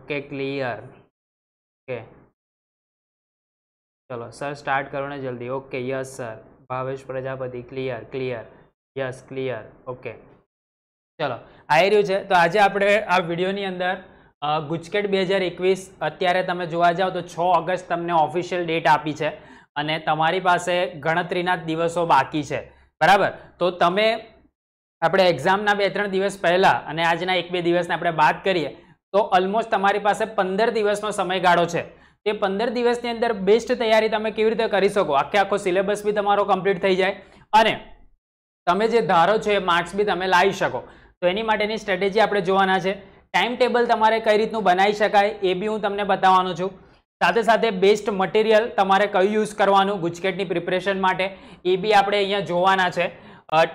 okay clear okay ચલો sir start કરો ને જલ્દી okay yes sir Bhavesh Prajapati clear clear yes clear okay ચલો આવી રહ્યું છે તો આજે આપણે આ વિડીયોની અંદર ગુજકેટ બે હજાર એકવીસ અત્યારે તમે જોવા જાઓ તો છ ઓગસ્ટ તમને ઓફિશિયલ ડેટ આપી છે અને તમારી પાસે ગણતરીના દિવસો બાકી છે બરાબર તો તમે આપણે એક્ઝામના બે ત્રણ દિવસ પહેલાં અને આજના એક બે દિવસને આપણે વાત કરીએ તો ઓલમોસ્ટ તમારી પાસે પંદર દિવસનો સમયગાળો છે તે પંદર દિવસની અંદર બેસ્ટ તૈયારી તમે કેવી રીતે કરી શકો આખે આખો સિલેબસ બી તમારો કમ્પ્લીટ થઈ જાય અને તમે જે ધારો છો એ માર્ક્સ બી તમે લાવી શકો તો એની માટેની સ્ટ્રેટેજી આપણે જોવાના છે ટાઈમ ટેબલ તમારે કઈ રીતનું બનાવી શકાય એ બી હું તમને બતાવવાનો છું સાથે સાથે બેસ્ટ મટીરિયલ તમારે કયું યુઝ કરવાનું ગુજકેટની પ્રિપરેશન માટે એ બી આપણે અહીંયા જોવાના છે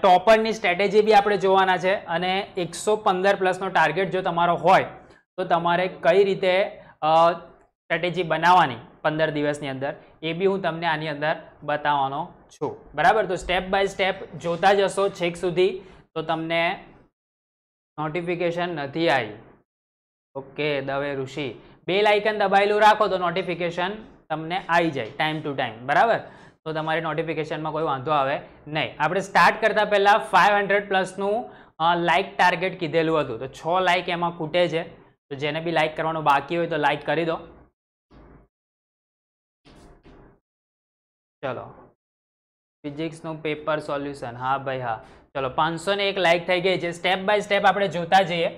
ટોપરની સ્ટ્રેટેજી બી આપણે જોવાના છે અને એકસો પંદર પ્લસનો ટાર્ગેટ જો તમારો હોય તો તમારે કઈ રીતે સ્ટ્રેટેજી બનાવવાની પંદર દિવસની અંદર એ બી હું તમને આની અંદર બતાવવાનો છું બરાબર તો સ્ટેપ બાય સ્ટેપ જોતા જશો છેક સુધી તો તમને નોટિફિકેશન નથી આવી ઓકે દવે ઋષિ બે લાઇકન દબાયેલું રાખો તો નોટિફિકેશન તમને આવી જાય ટાઈમ ટુ ટાઈમ બરાબર તો તમારી નોટિફિકેશનમાં કોઈ વાંધો આવે નહીં આપણે સ્ટાર્ટ કરતાં પહેલાં ફાઇવ હંડ્રેડ પ્લસનું લાઇક ટાર્ગેટ કીધેલું હતું તો છ લાઇક એમાં ખૂટે છે તો જેને બી લાઇક કરવાનું બાકી હોય તો લાઇક કરી દો ચલો ફિઝિક્સનું પેપર સોલ્યુશન હા ભાઈ હા ચલો પાંચસો ને એક લાઇક થઈ ગઈ છે સ્ટેપ બાય સ્ટેપ આપણે જોતા જઈએ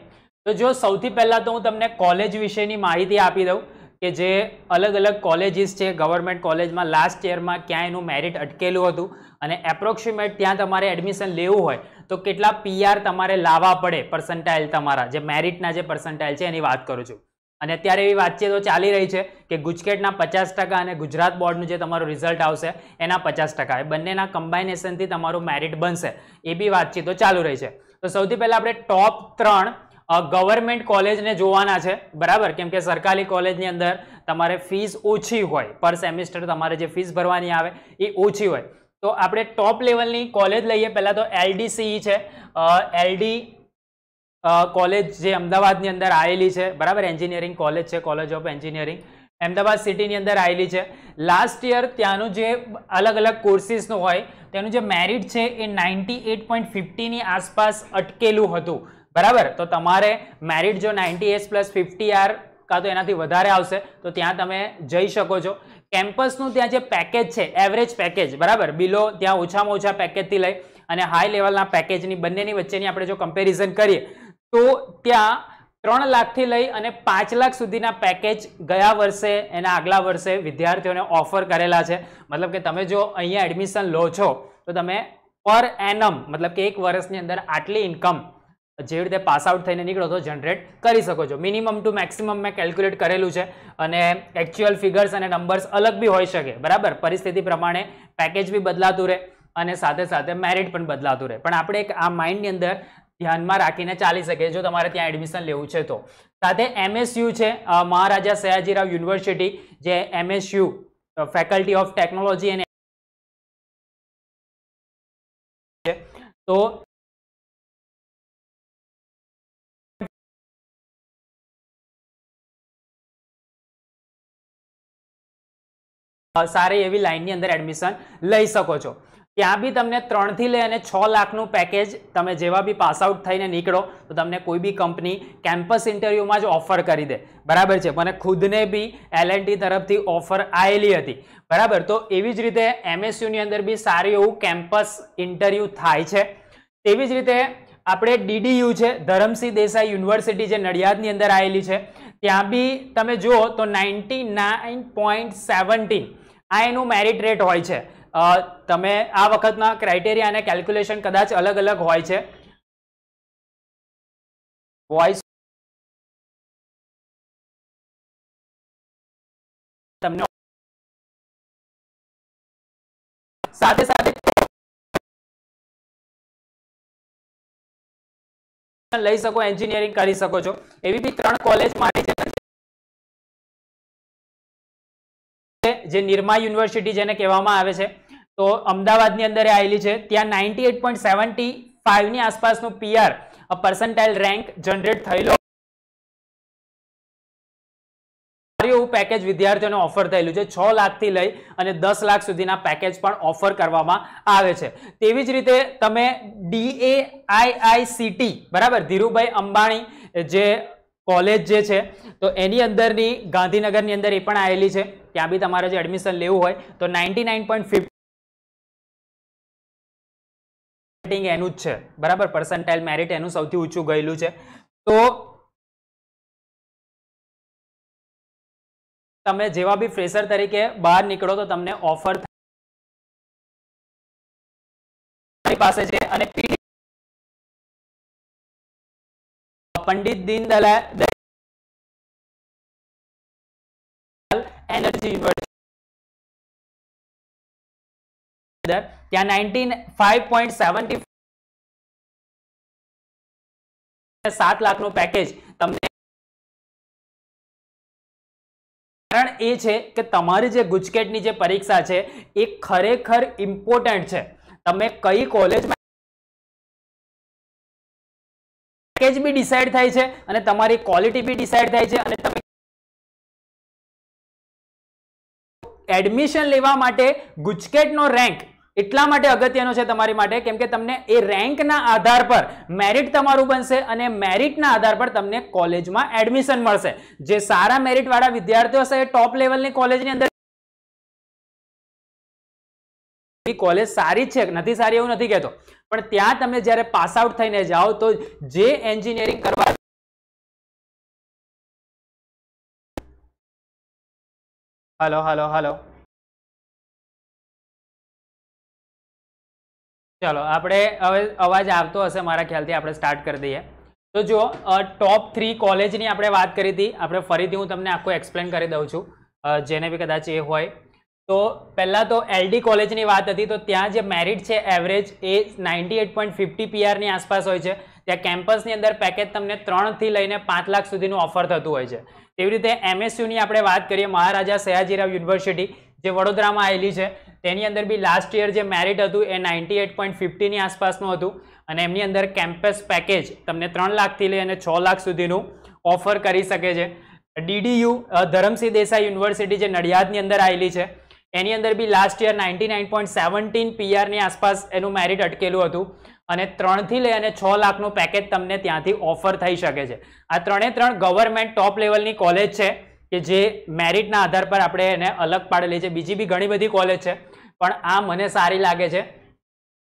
તો જો સૌથી પહેલાં તો હું તમને કોલેજ વિશેની માહિતી આપી દઉં કે જે અલગ અલગ કોલેજીસ છે ગવર્મેન્ટ કોલેજમાં લાસ્ટ યરમાં ક્યાં એનું મેરિટ અટકેલું હતું અને એપ્રોક્સિમેટ ત્યાં તમારે એડમિશન લેવું હોય તો કેટલા પીઆર તમારે લાવવા પડે પર્સન્ટાઇલ તમારા જે મેરિટના જે પર્સન્ટાઇલ છે એની વાત કરું છું અને અત્યારે એવી વાતચીતો ચાલી રહી છે કે ગુજકેટના પચાસ ટકા અને ગુજરાત બોર્ડનું જે તમારું રિઝલ્ટ આવશે એના પચાસ ટકા એ બંનેના કમ્બાઇનેશનથી તમારું મેરિટ બનશે એ બી વાતચીતો ચાલુ રહી છે તો સૌથી પહેલાં આપણે ટોપ ત્રણ ગવર્મેન્ટ કોલેજને જોવાના છે બરાબર કેમ કે સરકારી કોલેજની અંદર તમારે ફીસ ઓછી હોય પર સેમિસ્ટર તમારે જે ફીસ ભરવાની આવે એ ઓછી હોય તો આપણે ટોપ લેવલની કોલેજ લઈએ પહેલાં તો એલડીસીઈ e છે એલડી કોલેજ જે અમદાવાદની અંદર આવેલી છે બરાબર એન્જિનિયરિંગ કોલેજ છે કોલેજ ઓફ એન્જિનિયરિંગ અમદાવાદ સિટીની અંદર આવેલી છે લાસ્ટ યર ત્યાંનું જે અલગ અલગ કોર્સીસનું હોય તેનું જે મેરિટ છે એ નાઇન્ટી એટ પોઈન્ટ ફિફ્ટીની આસપાસ અટકેલું હતું બરાબર તો તમારે મેરિટ જો ninety S plus fifty R કાં તો એનાથી વધારે આવશે તો ત્યાં તમે જઈ શકો છો કેમ્પસનું ત્યાં જે પેકેજ છે એવરેજ પેકેજ બરાબર બિલો ત્યાં ઓછામાં ઓછા પેકેજથી લઈ અને હાઈ લેવલના પેકેજની બંનેની વચ્ચેની આપણે જો કમ્પેરિઝન કરીએ તો ત્યાં ત્રણ લાખથી લઈ અને પાંચ લાખ સુધીના પેકેજ ગયા વર્ષે એના આગલા વર્ષે વિદ્યાર્થીઓને ઓફર કરેલા છે મતલબ કે તમે જો અહીંયા એડમિશન લો છો તો તમે પર એનમ મતલબ કે એક વર્ષની અંદર આટલી ઇન્કમ જે રીતે પાસઆઉટ થઈને નીકળો તો જનરેટ કરી શકો છો મિનિમમ ટુ મેક્સિમમ મેં કેલ્ક્યુલેટ કરેલું છે અને એકચ્યુઅલ ફિગર્સ અને નંબર્સ અલગ બી હોઈ શકે બરાબર પરિસ્થિતિ પ્રમાણે પેકેજ બી બદલાતું રહે અને સાથે સાથે મેરિટ પણ બદલાતું રહે પણ આપણે એક આ માઇન્ડની અંદર ધ્યાનમાં રાખીને ચાલી શકે જો તમારે ત્યાં એડમિશન લેવું છે તો સાથે એમએસયુ છે મહારાજા સયાજીરાવ યુનિવર્સિટી જે એમએસયુ ફેકલ્ટી ઓફ ટેકનોલોજી એને તો સારી એવી લાઇનની અંદર એડમિશન લઈ શકો છો ત્યાં બી તમને ત્રણથી લઈ અને છ લાખનું પેકેજ તમે જેવા બી પાસ આઉટ થઈને નીકળો તો તમને કોઈ બી કંપની કેમ્પસ ઇન્ટરવ્યૂમાં જ ઓફર કરી દે બરાબર છે મને ખુદને બી એલએનટી તરફથી ઓફર આવેલી હતી બરાબર તો એવી જ રીતે એમએસયુની અંદર બી સારું એવું કેમ્પસ ઇન્ટરવ્યૂ થાય છે તેવી જ રીતે આપણે ડીડીયુ છે ધરમસિંહ દેસાઈ યુનિવર્સિટી જે નડિયાદની અંદર આવેલી છે ત્યાં બી તમે જુઓ તો નાઇન્ટી નાઇન પોઈન્ટ સેવન્ટીન આ એનું મેરિટ રેટ હોય છે તમે આ વખતના ક્રાઇટેરિયા અને કેલ્ક્યુલેશન કદાચ અલગ અલગ હોય છે વોઇસ તમને સાથે સાથે લઈ શકો એન્જિનિયરિંગ કરી શકો છો એવી બી ત્રણ કોલેજ મારી જે નિરમા યુનિવર્સિટી જેને કહેવામાં આવે છે તો અમદાવાદની અંદર આવેલી છે ત્યાં નાઇન્ટી એટ પોઈન્ટ સેવન્ટી ફાઇવની આસપાસનું પીઆર પર્સન્ટાઇલ રેન્ક જનરેટ થયેલો એવું પેકેજ વિદ્યાર્થીઓને ઓફર થયેલું છે છ લાખથી લઈ અને દસ લાખ સુધીના પેકેજ પણ ઓફર કરવામાં આવે છે તેવી જ રીતે તમે ડીએઆઈઆઈસીટી બરાબર ધીરુભાઈ અંબાણી જે કોલેજ જે છે તો એની અંદરની ગાંધીનગરની અંદર એ પણ આવેલી છે ત્યાં બી તમારે જો એડમિશન લેવું હોય તો નાઇન્ટી એનું જ છે બરાબર પર્સન્ટાઇલ મેરિટ એનું સૌથી ઊંચું ગયેલું છે તો તમે જેવા બી ફ્રેશર તરીકે બહાર નીકળો તો તમને ઓફર પાસે છે અને પીડી પંડિત દીનદયાલ એનર્જી ત્યાં nineteen five point seventy package તમને કારણ એ છે કે તમારી જે ગુજકેટની જે પરીક્ષા છે એ ખરેખર ઇમ્પોર્ટન્ટ છે તમે કઈ કોલેજમાં પેકેજ બી ડિસાઇડ થાય છે અને તમારી ક્વોલિટી બી ડિસાઈડ થાય છે અને તમે એડમિશન લેવા માટે ગુજકેટનો રેન્ક એટલા માટે અગત્યનો છે તમારી માટે કેમ કે તમને એ રેન્કના આધાર પર મેરિટ તમારું બનશે અને મેરિટના આધાર પર તમને કોલેજમાં એડમિશન મળશે જે સારા મેરિટવાળા વિદ્યાર્થીઓ હશે એ ટોપ લેવલની કોલેજની અંદર કોલેજ સારી છે નથી સારી એવું નથી કહેતો પણ ત્યાં તમે જ્યારે પાસ આઉટ થઈને જાઓ તો જે એન્જિનિયરિંગ કરવા હલો હલો હલો ચલો આપણે હવે અવાજ આવતો હશે મારા ખ્યાલથી આપણે સ્ટાર્ટ કરી દઈએ તો જો ટોપ થ્રી કોલેજની આપણે વાત કરી હતી આપણે ફરીથી હું તમને આખું એક્સપ્લેન કરી દઉં છું જેને બી કદાચ એ હોય તો પહેલાં તો એલડી કોલેજની વાત હતી તો ત્યાં જે મેરિટ છે એવરેજ એ નાઇન્ટી એટ પોઈન્ટ ફિફ્ટી પીઆરની આસપાસ હોય છે ત્યાં કેમ્પસની અંદર પેકેજ તમને ત્રણથી લઈને પાંચ લાખ સુધીનું ઓફર થતું હોય છે તેવી રીતે એમએસયુની આપણે વાત કરીએ મહારાજા સયાજીરાવ યુનિવર્સિટી જે વડોદરામાં આવેલી છે તેની અંદર બી લાસ્ટ યર જે મેરિટ હતું એ નાઇન્ટી એટ પોઈન્ટ ફિફ્ટીની આસપાસનું હતું અને એમની અંદર કેમ્પસ પેકેજ તમને ત્રણ લાખથી લઈને છ લાખ સુધીનું ઓફર કરી શકે છે ડીડીયુ ધરમસિંહ દેસાઈ યુનિવર્સિટી જે નડિયાદની અંદર આવેલી છે એની અંદર બી last year ninety nine point seventeen પીઆરની આસપાસ એનું મેરિટ અટકેલું હતું અને ત્રણથી લઈ અને છ લાખનું પેકેજ તમને ત્યાંથી ઓફર થઈ શકે છે આ ત્રણે ત્રણ ગવર્મેન્ટ ટોપ લેવલની કોલેજ છે કે જે મેરિટના આધાર પર આપણે એને અલગ પાડેલી છે બીજી બી ઘણી બધી કોલેજ છે પણ આ મને સારી લાગે છે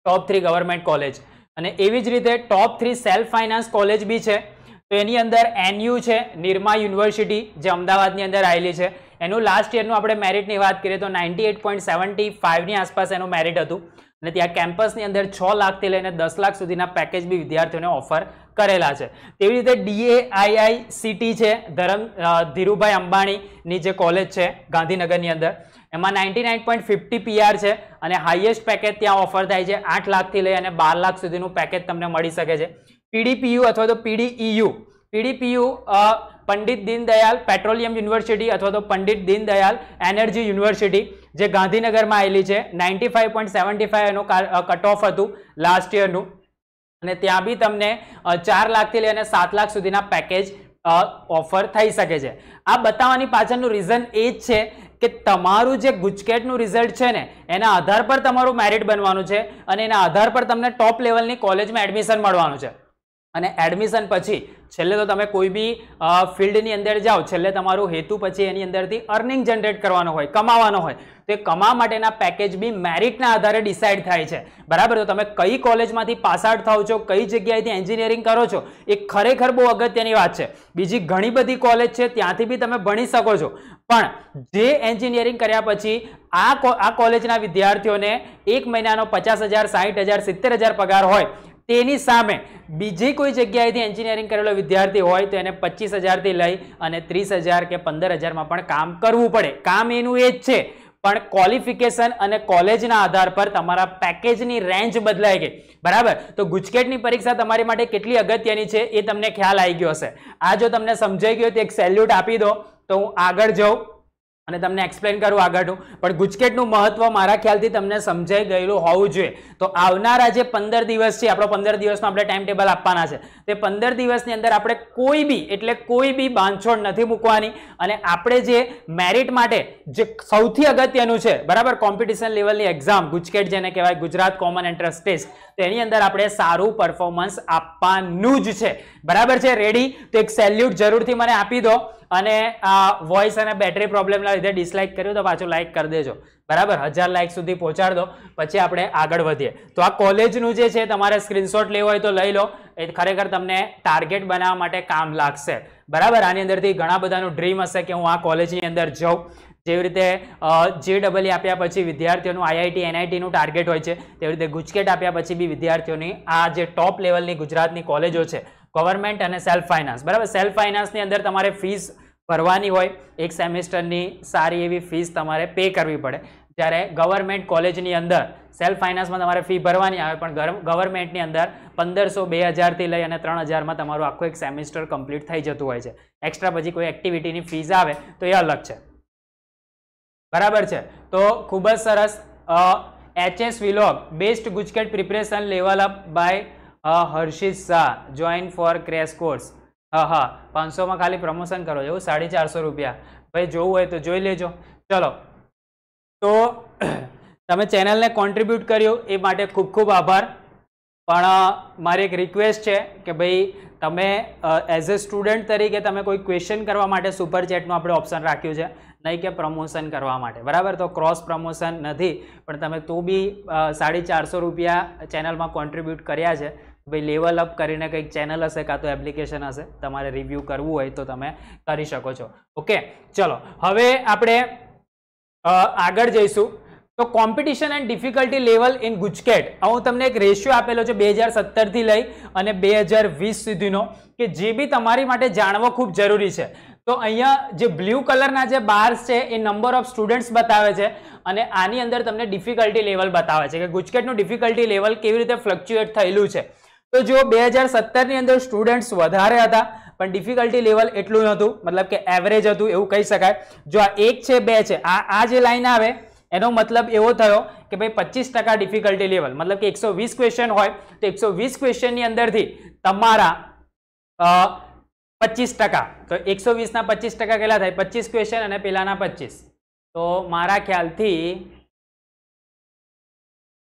ટોપ થ્રી ગવર્મેન્ટ કોલેજ અને એવી જ રીતે top three self finance college બી છે તો એની અંદર એનયુ છે નિરમા યુનિવર્સિટી જે અમદાવાદની અંદર આવેલી છે એનું લાસ્ટ યરનું આપણે મેરિટની વાત કરીએ તો નાઇન્ટી એટ પોઈન્ટ સેવન્ટી ફાઇવની આસપાસ એનું મેરિટ હતું અને ત્યાં કેમ્પસની અંદર છ લાખથી લઈને દસ લાખ સુધીના પેકેજ બી વિદ્યાર્થીઓને ઓફર કરેલા છે તેવી રીતે ડીએઆઈઆઈસીટી છે ધરમ ધીરુભાઈ અંબાણીની જે કોલેજ છે ગાંધીનગરની અંદર એમાં ninety nine point fifty PR છે અને હાઈએસ્ટ પેકેજ ત્યાં ઓફર થાય છે આઠ લાખથી લઈ અને બાર લાખ સુધીનું પેકેજ તમને મળી શકે છે પીડીપીયુ અથવા તો PDEU PDPU Pandit Deendayal petroleum university અથવા તો પંડિત દીનદયાલ એનર્જી યુનિવર્સિટી જે ગાંધીનગરમાં આવેલી છે ninety five point seventy five એનું કટ ઓફ હતું લાસ્ટ યરનું અને ત્યાં બી તમને ચાર લાખથી લઈને સાત લાખ સુધીના પેકેજ ઓફર થઈ શકે છે આ બતાવવાની પાછળનું રીઝન એ જ છે કે તમારું જે ગુજકેટનું રિઝલ્ટ છે ને એના આધાર પર તમારું મેરિટ બનવાનું છે અને એના આધાર પર તમને ટોપ લેવલની કોલેજમાં એડમિશન મળવાનું છે અને એડમિશન પછી છેલ્લે તો તમે કોઈ બી ફિલ્ડની અંદર જાઓ છેલ્લે તમારું હેતુ પછી એની અંદરથી અર્નિંગ જનરેટ કરવાનો હોય કમાવાનો હોય તો એ કમાવા માટેના પેકેજ બી મેરિટના આધારે ડિસાઇડ થાય છે બરાબર તો તમે કઈ કોલેજમાંથી પાસ આઉટ થાઓ છો કઈ જગ્યાએથી એન્જિનિયરિંગ કરો છો એ ખરેખર બહુ અગત્યની વાત છે બીજી ઘણી બધી કોલેજ છે ત્યાંથી બી તમે ભણી શકો છો પણ જે એન્જિનિયરિંગ કર્યા પછી આ આ કોલેજના વિદ્યાર્થીઓને એક મહિનાનો પચાસ હજાર સાહીઠ હજાર સિત્તેર હજાર પગાર હોય તેની સામે બીજી કોઈ જગ્યાએથી એન્જિનિયરિંગ કરેલો વિદ્યાર્થી હોય તો એને પચીસ હજારથી લઈ અને ત્રીસ હજાર કે પંદર હજારમાં પણ કામ કરવું પડે કામ એનું એ જ છે પણ ક્વોલિફિકેશન અને કોલેજના આધાર પર તમારા પેકેજની રેન્જ બદલાઈ ગઈ બરાબર તો ગુજકેટની પરીક્ષા તમારી માટે કેટલી અગત્યની છે એ તમને ખ્યાલ આવી ગયો હશે આ જો તમને સમજાઈ ગયો તો એક સેલ્યુટ આપી દો તો હું આગળ જાઉં અને તમને એક્સપ્લેન કરું આગળનું પણ ગુજકેટનું મહત્વ મારા ખ્યાલથી તમને સમજાઈ ગયેલું હોવું જોઈએ તો આવનારા જે પંદર દિવસ છે આપણો પંદર દિવસનો આપણે ટાઈમ ટેબલ આપવાના છે તે પંદર દિવસની અંદર આપણે કોઈ બી એટલે કોઈ બી બાંધછોડ નથી મૂકવાની અને આપણે જે મેરિટ માટે જે સૌથી અગત્યનું છે બરાબર કોમ્પિટિશન લેવલની એક્ઝામ ગુજકેટ જેને કહેવાય ગુજરાત કોમન એન્ટ્રન્સ ટેસ્ટ તો એની અંદર આપણે સારું પરફોર્મન્સ આપવાનું જ છે બરાબર છે રેડી તો એક સેલ્યુટ જરૂરથી મને આપી દો અને વોઇસ અને બેટરી પ્રોબ્લેમના લીધે ડિસલાઇક કર્યું તો પાછું લાઇક કરી દેજો બરાબર હજાર લાઇક સુધી પહોંચાડી દો પછી આપણે આગળ વધીએ તો આ કોલેજનું જે છે તમારે સ્ક્રીનશોટ લેવો હોય તો લઈ લો એ ખરેખર તમને ટાર્ગેટ બનાવવા માટે કામ લાગશે બરાબર આની અંદરથી ઘણા બધાનું ડ્રીમ હશે કે હું આ કોલેજની અંદર જાઉં જેવી રીતે જે ડબલઈ આપ્યા પછી વિદ્યાર્થીઓનું આઈઆઈટી એનઆઈટીનું ટાર્ગેટ હોય છે તેવી રીતે ગુજકેટ આપ્યા પછી બી વિદ્યાર્થીઓની આ જે ટોપ લેવલની ગુજરાતની કોલેજો છે ગવર્મેન્ટ અને સેલ્ફ ફાઇનાન્સ બરાબર સેલ્ફ ફાઇનાન્સની અંદર તમારે ફીસ ભરવાની હોય એક સેમેસ્ટરની સારી એવી ફીસ તમારે પે કરવી પડે જ્યારે ગવર્મેન્ટ કોલેજની અંદર સેલ્ફ ફાઇનાન્સમાં તમારે ફી ભરવાની આવે પણ ગવર્મેન્ટની અંદર પંદરસો બે હજારથી લઈ અને ત્રણ હજારમાં તમારું આખું એક સેમેસ્ટર કમ્પ્લીટ થઈ જતું હોય છે એક્સ્ટ્રા પછી કોઈ એક્ટિવિટીની ફીસ આવે તો એ અલગ છે બરાબર છે તો ખૂબ જ સરસ HS vlog best GUJCET preparation level up by Harshit Shah join for crash course હા હા પાંચસોમાં ખાલી પ્રમોશન કરો એવું સાડી ચારસો રૂપિયા ભાઈ જોવું હોય તો જોઈ લેજો ચલો તો તમે ચેનલને કોન્ટ્રીબ્યુટ કર્યું એ માટે ખૂબ ખૂબ આભાર પણ મારી એક રિક્વેસ્ટ છે કે ભાઈ તમે એઝ અ સ્ટુડન્ટ તરીકે તમે કોઈ ક્વેશ્ચન કરવા માટે સુપર ચેટનું આપણે ઓપ્શન રાખ્યું છે નહીં કે પ્રમોશન કરવા માટે બરાબર તો ક્રોસ પ્રમોશન નથી પણ તમે તો બી સાડી ચારસો રૂપિયા ચેનલમાં કોન્ટ્રીબ્યુટ કર્યા છે ભાઈ લેવલ અપ કરીને કંઈક ચેનલ હશે કાં તો એપ્લિકેશન હશે તમારે રિવ્યૂ કરવું હોય તો તમે કરી શકો છો ઓકે ચલો હવે આપણે આગળ જઈશું તો competition and difficulty level in GUJCET હું તમને એક રેશિયો આપેલો છે બે હજાર સત્તરથી લઈ અને બે હજાર વીસ સુધીનો કે જે બી તમારી માટે જાણવો ખૂબ જરૂરી છે તો અહીંયા જે બ્લુ કલરના જે બાર્સ છે એ નંબર ઓફ સ્ટુડન્ટ્સ બતાવે છે અને આની અંદર તમને ડિફિકલ્ટી લેવલ બતાવે છે કે ગુજકેટનું ડિફિકલ્ટી લેવલ કેવી રીતે ફ્લક્ચ્યુએટ થયેલું છે તો જો બે હજાર સત્તરની અંદર સ્ટુડન્ટ્સ વધારે હતા પણ ડિફિકલ્ટી લેવલ એટલું હતું મતલબ કે એવરેજ હતું એવું કહી શકાય જો આ એક છે બે છે આ આ જે લાઈન આવે એનો મતલબ એવો થયો કે ભાઈ પચીસ ટકા ડિફિકલ્ટી લેવલ મતલબ કે એકસો વીસ ક્વેશ્ચન હોય તો એકસો વીસ ક્વેશ્ચનની અંદરથી તમારા પચીસ ટકા તો એકસો વીસના પચીસ ટકા કેટલા થાય પચીસ ક્વેશ્ચન અને પેલાના પચીસ તો મારા ખ્યાલથી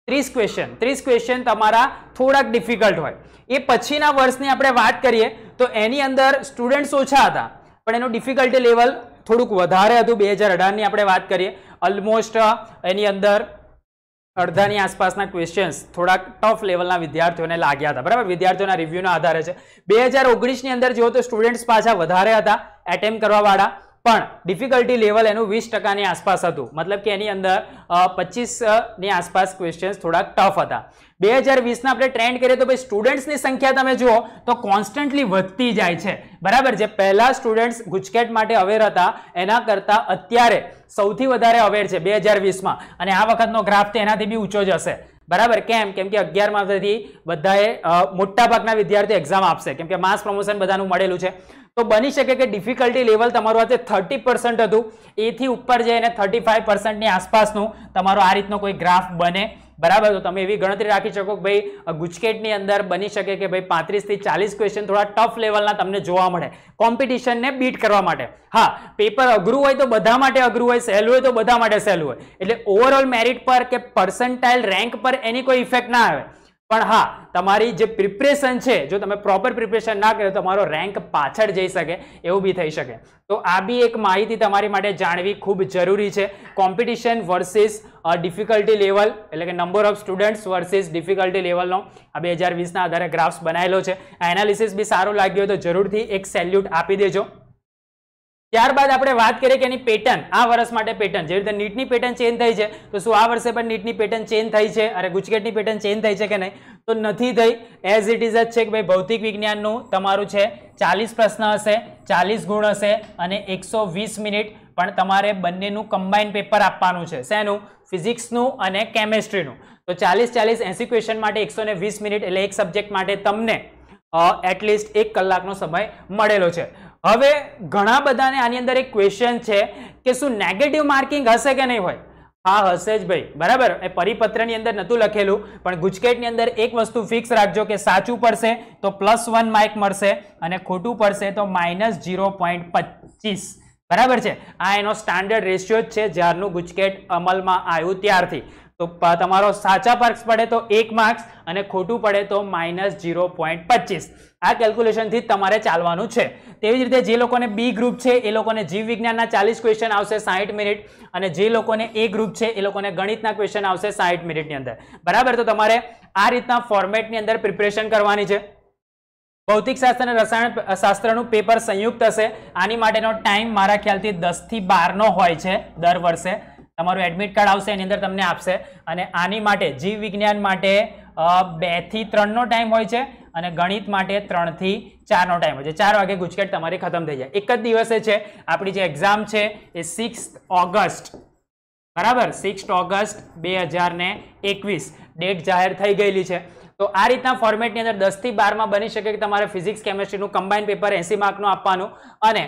ત્રીસ ક્વેશ્ચન ત્રીસ ક્વેશ્ચન તમારા થોડાક ડિફિકલ્ટ હોય એ પછીના વર્ષની આપણે વાત કરીએ તો એની અંદર સ્ટુડન્ટ્સ ઓછા હતા પણ એનું ડિફિકલ્ટી લેવલ થોડુંક વધારે હતું બે હજાર અઢારની આપણે વાત કરીએ ઓલમોસ્ટ એની અંદર અડધાની આસપાસના ક્વેશ્ચન્સ થોડાક ટફ લેવલના વિદ્યાર્થીઓને લાગ્યા હતા બરાબર વિદ્યાર્થીઓના રિવ્યુના આધારે છે બે હજાર ઓગણીસની અંદર જુઓ તો સ્ટુડન્ટ્સ પાછા વધારે હતા એટેમ્પ કરવાવાળા પણ ડિફિકલ્ટી લેવલ એનું વીસ ટકાની આસપાસ હતું મતલબ કે એની અંદર પચીસની આસપાસ ક્વેશ્ચન્સ થોડાક ટફ હતા બે હજાર વીસના આપણે ટ્રેન્ડ કરીએ તો ભાઈ સ્ટુડન્ટ્સની સંખ્યા તમે જુઓ તો કોન્સ્ટન્ટલી વધતી જાય છે બરાબર જે પહેલાં સ્ટુડન્ટ્સ ગુજકેટ માટે અવેર હતા એના કરતાં અત્યારે સૌથી વધારે અવેર છે બે હજાર વીસમાં અને આ વખતનો ગ્રાફ તો એનાથી બી ઊંચો જ હશે બરાબર કેમ કેમ કે અગિયારમાંથી બધાએ મોટાભાગના વિદ્યાર્થીઓ એક્ઝામ આપશે કેમ કે માસ પ્રમોશન બધાનું મળેલું છે તો બની શકે કે ડિફિકલ્ટી લેવલ તમારું આજે થર્ટી પર્સન્ટ હતું એથી ઉપર જઈને થર્ટી ફાઈવ પર્સન્ટની આસપાસનું તમારો આ રીતનો કોઈ ગ્રાફ બને બરાબર તો તમે એવી ગણતરી રાખી શકો કે ભાઈ ગુજકેટની અંદર બની શકે કે ભાઈ પાંત્રીસથી ચાલીસ ક્વેશ્ચન થોડા ટફ લેવલના તમને જોવા મળે કોમ્પિટિશનને બીટ કરવા માટે હા પેપર અઘરું હોય તો બધા માટે અઘરું હોય સહેલું હોય તો બધા માટે સહેલું હોય એટલે ઓવરઓલ મેરિટ પર કે પર્સન્ટાઇલ રેન્ક પર એની કોઈ ઇફેક્ટ ના આવે પણ હા તમારી જે પ્રિપરેશન છે જો તમે પ્રોપર પ્રિપરેશન ના કર્યો તમારો રેન્ક પાછળ જઈ શકે એવું બી થઈ શકે તો આ બી એક માહિતી તમારી માટે જાણવી ખૂબ જરૂરી છે કોમ્પિટિશન વર્સિસ ડિફિકલ્ટી લેવલ એટલે કે number of students versus difficulty લેવલનો આ બે હજાર વીસના આધારે ગ્રાફ્સ બનાવેલો છે એનાલિસિસ બી સારું લાગ્યું હોય તો જરૂરથી એક સેલ્યુટ આપી દેજો ત્યારબાદ આપણે વાત કરીએ કે એની પેટર્ન આ વર્ષ માટે પેટર્ન જેવી રીતે નીટની પેટર્ન ચેન્જ થઈ છે તો શું આ વર્ષે પણ નીટની પેટર્ન ચેન્જ થઈ છે અરે ગુજકેટની પેટર્ન ચેન્જ થઈ છે કે નહીં તો નથી થઈ એઝ ઇટ ઇઝ જ છે કે ભાઈ ભૌતિક વિજ્ઞાનનું તમારું છે ચાલીસ પ્રશ્ન હશે ચાલીસ ગુણ હશે અને એકસો મિનિટ પણ તમારે બંનેનું કમ્બાઈન પેપર આપવાનું છે શેનું ફિઝિક્સનું અને કેમેસ્ટ્રીનું તો ચાલીસ ચાલીસ એસી ક્વેશ્ચન માટે એકસો મિનિટ એટલે એક સબ્જેક્ટ માટે તમને એટલીસ્ટ એક કલાકનો સમય મળેલો છે હવે ઘણા બધાને આની અંદર એક ક્વેશ્ચન છે કે શું નેગેટિવ માર્કિંગ હશે કે નહીં હોય હા હશે જ ભાઈ બરાબર એ પરિપત્રની અંદર નહોતું લખેલું પણ ગુજકેટની અંદર એક વસ્તુ ફિક્સ રાખજો કે સાચું પડશે તો પ્લસ વન માર્ક મળશે અને ખોટું પડશે તો માઇનસ ઝીરો પોઈન્ટ પચીસ બરાબર છે આ એનો સ્ટાન્ડર્ડ રેશિયો જ છે જ્યારનું ગુજકેટ અમલમાં આવ્યું ત્યારથી તો તમારો સાચા માર્ક્સ પડે તો એક માર્ક્સ અને ખોટું પડે તો માઇનસ ઝીરો પોઈન્ટ પચીસ આ કેલ્ક્યુલેશનથી તમારે ચાલવાનું છે તેવી જ રીતે જે લોકોને બી ગ્રુપ છે એ લોકોને જીવ વિજ્ઞાનના ચાલીસ ક્વેશ્ચન આવશે સાહીઠ મિનિટ અને જે લોકોને એ ગ્રુપ છે એ લોકોને ગણિતના ક્વેશ્ચન આવશે સાહીઠ મિનિટની અંદર બરાબર તો તમારે આ રીતના ફોર્મેટની અંદર પ્રિપરેશન કરવાની છે ભૌતિક શાસ્ત્ર અને રસાયણ શાસ્ત્રનું પેપર સંયુક્ત હશે આની માટેનો ટાઈમ મારા ખ્યાલથી દસથી બારનો હોય છે દર વર્ષે તમારું એડમિટ કાર્ડ આવશે એની અંદર તમને આપશે અને આની માટે જીવ વિજ્ઞાન માટે બેથી ત્રણનો ટાઈમ હોય છે અને ગણિત માટે ત્રણથી ચારનો ટાઈમ હોય છે ચાર વાગે ગુજકેટ તમારી ખતમ થઈ જાય એક જ દિવસે છે આપણી જે એક્ઝામ છે એ સિક્સ ઓગસ્ટ બરાબર સિક્સ ઓગસ્ટ બે હજાર ને એકવીસ ડેટ જાહેર થઈ ગયેલી છે તો આ રીતના ફોર્મેટની અંદર દસથી બારમાં બની શકે કે તમારે ફિઝિક્સ કેમેસ્ટ્રીનું કમ્બાઈન પેપર એસી માર્કનું આપવાનું અને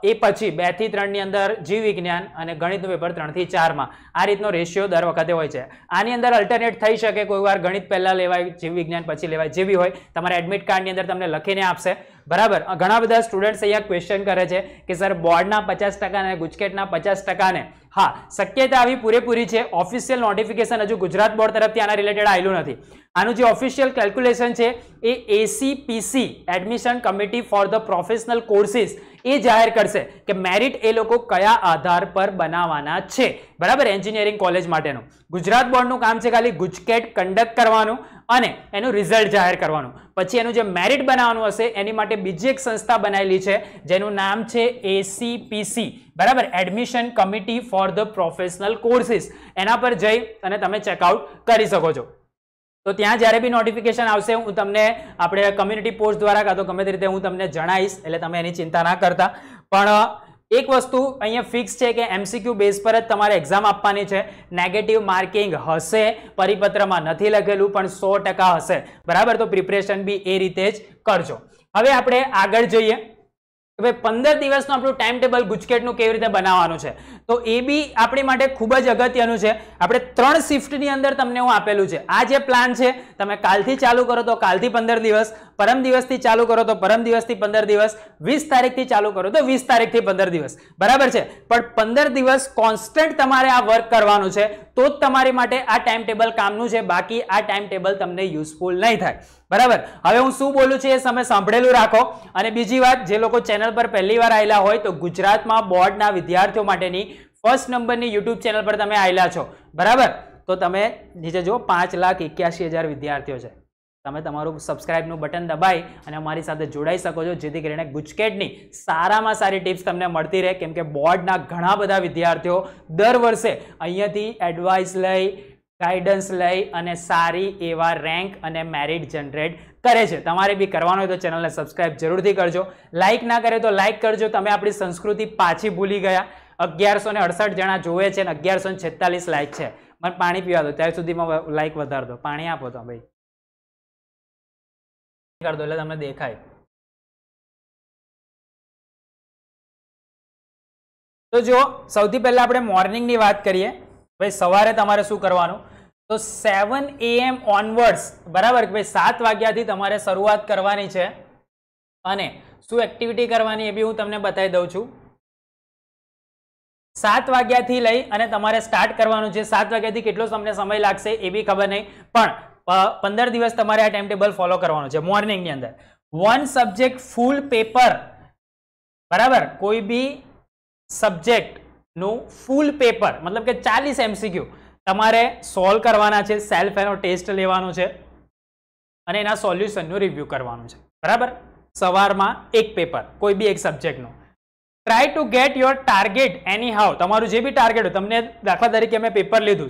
એ પછી બે બેથી ત્રણની અંદર જીવ વિજ્ઞાન અને ગણિતનું પેપર ત્રણથી ચારમાં આ રીતનો રેશિયો દર વખતે હોય છે આની અંદર અલ્ટરનેટ થઈ શકે કોઈ વાર ગણિત પહેલાં લેવાય જીવ વિજ્ઞાન પછી લેવાય જેવી હોય તમારા એડમિટ કાર્ડની અંદર તમને લખીને આપશે બરાબર ઘણા બધા સ્ટુડન્ટ્સ અહીંયા ક્વેશ્ચન કરે છે કે સર બોર્ડના પચાસ ટકા અને ગુજકેટના પચાસ ટકાને હા શક્યતા આવી પૂરેપૂરી છે ઓફિશિયલ નોટિફિકેશન હજુ ગુજરાત બોર્ડ તરફથી આના રિલેટેડ આવેલું નથી આનું જે ઓફિશિયલ કેલ્ક્યુલેશન છે એ ACPC admission committee for the professional courses એ જાહેર કરશે કે મેરિટ એ લોકો કયા આધાર પર બનાવવાના છે બરાબર એન્જિનિયરિંગ કોલેજ માટેનું ગુજરાત બોર્ડનું કામ છે ખાલી ગુજકેટ કન્ડક્ટ કરવાનું અને એનું રિઝલ્ટ જાહેર કરવાનું પછી એનું જે મેરિટ બનાવવાનું હશે એની માટે બીજી એક સંસ્થા બનાવેલી છે જેનું નામ છે એસીપીસી બરાબર admission committee for the professional courses એના પર જઈ અને તમે ચેકઆઉટ કરી શકો છો તો ત્યાં જ્યારે બી નોટિફિકેશન આવશે હું તમને આપણે કમ્યુનિટી પોસ્ટ દ્વારા કાં તો ગમે તે રીતે હું તમને જણાવીશ એટલે તમે એની ચિંતા ના કરતા પણ એક વસ્તુ અહીંયા ફિક્સ છે કે એમસીક્યુ બેઝ પર જ તમારે એક્ઝામ આપવાની છે નેગેટિવ માર્કિંગ હશે પરિપત્રમાં નથી લખેલું પણ સો હશે બરાબર તો પ્રિપરેશન બી એ રીતે જ કરજો હવે આપણે આગળ જઈએ ભાઈ પંદર દિવસનું આપણું ટાઈમ ટેબલ ગુજકેટનું કેવી રીતે બનાવવાનું છે તો એ બી આપણી માટે ખૂબ જ અગત્યનું છે આપણે ત્રણ શિફ્ટની અંદર તમને હું આપેલું છે આ જે પ્લાન છે તમે કાલથી ચાલુ કરો તો કાલથી પંદર દિવસ પરમ દિવસથી ચાલુ કરો તો પરમ દિવસથી પંદર દિવસ વીસ તારીખથી ચાલુ કરો તો વીસ તારીખથી પંદર દિવસ બરાબર છે પણ પંદર દિવસ કોન્સ્ટન્ટ તમારે આ વર્ક કરવાનું છે તો જ તમારી માટે આ ટાઈમ ટેબલ કામનું છે બાકી આ ટાઈમ ટેબલ તમને યુઝફુલ નહીં થાય બરાબર હવે હું શું બોલું છું એ તમે સાંભળેલું રાખો અને બીજી વાત જે લોકો ચેનલ પર પહેલી વાર આવેલા હોય તો ગુજરાતમાં બોર્ડના વિદ્યાર્થીઓ માટેની ફર્સ્ટ નંબરની યુટ્યુબ ચેનલ પર તમે આવેલા છો બરાબર તો તમે નીચે જો પાંચ લાખ એક્યાસી હજાર વિદ્યાર્થીઓ છે તમે તમારું સબસ્ક્રાઇબનું બટન દબાઈ અને અમારી સાથે જોડાઈ શકો છો જેથી કરીને ગુજકેટની સારામાં સારી ટિપ્સ તમને મળતી રહે કેમ કે બોર્ડના ઘણા બધા વિદ્યાર્થીઓ દર વર્ષે અહીંયાથી એડવાઇસ લઈ ગાઈડન્સ લઈ અને સારી એવા રેન્ક અને મેરિટ જનરેટ કરે છે તમારે બી કરવાનું હોય તો ચેનલને સબસ્ક્રાઇબ જરૂરથી કરજો લાઇક ના કરે તો લાઇક કરજો તમે આપણી સંસ્કૃતિ પાછી ભૂલી ગયા અગિયારસો ને અડસઠ જણા જોવે છે અને અગિયારસો ને છેતાલીસ લાઇક છે મને પાણી પીવા દો ત્યાર સુધીમાં લાઇક વધાર દો પાણી આપો તો ભાઈ કરી દો એટલે તમને દેખાય તો જો સૌથી પહેલાં આપણે મોર્નિંગની વાત કરીએ ભાઈ સવારે તમારે શું કરવાનું તો સેવન એએમ ઓનવર્ડ્સ બરાબર ભાઈ સાત વાગ્યાથી તમારે શરૂઆત કરવાની છે અને શું એક્ટિવિટી કરવાની એ બી હું તમને બતાવી દઉં છું સાત વાગ્યાથી લઈ અને તમારે સ્ટાર્ટ કરવાનું છે સાત વાગ્યાથી કેટલો તમને સમય લાગશે એ બી ખબર નહીં પણ પંદર દિવસ તમારે આ ટાઈમ ટેબલ ફોલો કરવાનું છે મોર્નિંગની અંદર વન સબ્જેક્ટ ફૂલ પેપર બરાબર કોઈ બી સબ્જેક્ટનું ફૂલ પેપર મતલબ કે ચાલીસ એમસીક્યુ તમારે સોલ્વ કરવાના છે સેલ્ફ એનો ટેસ્ટ લેવાનો છે અને એના સોલ્યુશનનું રિવ્યુ કરવાનું છે બરાબર સવારમાં એક પેપર કોઈ બી એક સબ્જેક્ટનું try to get your target anyhow તમારું જે બી ટાર્ગેટ હોય તમને દાખલા તરીકે મેં પેપર લીધું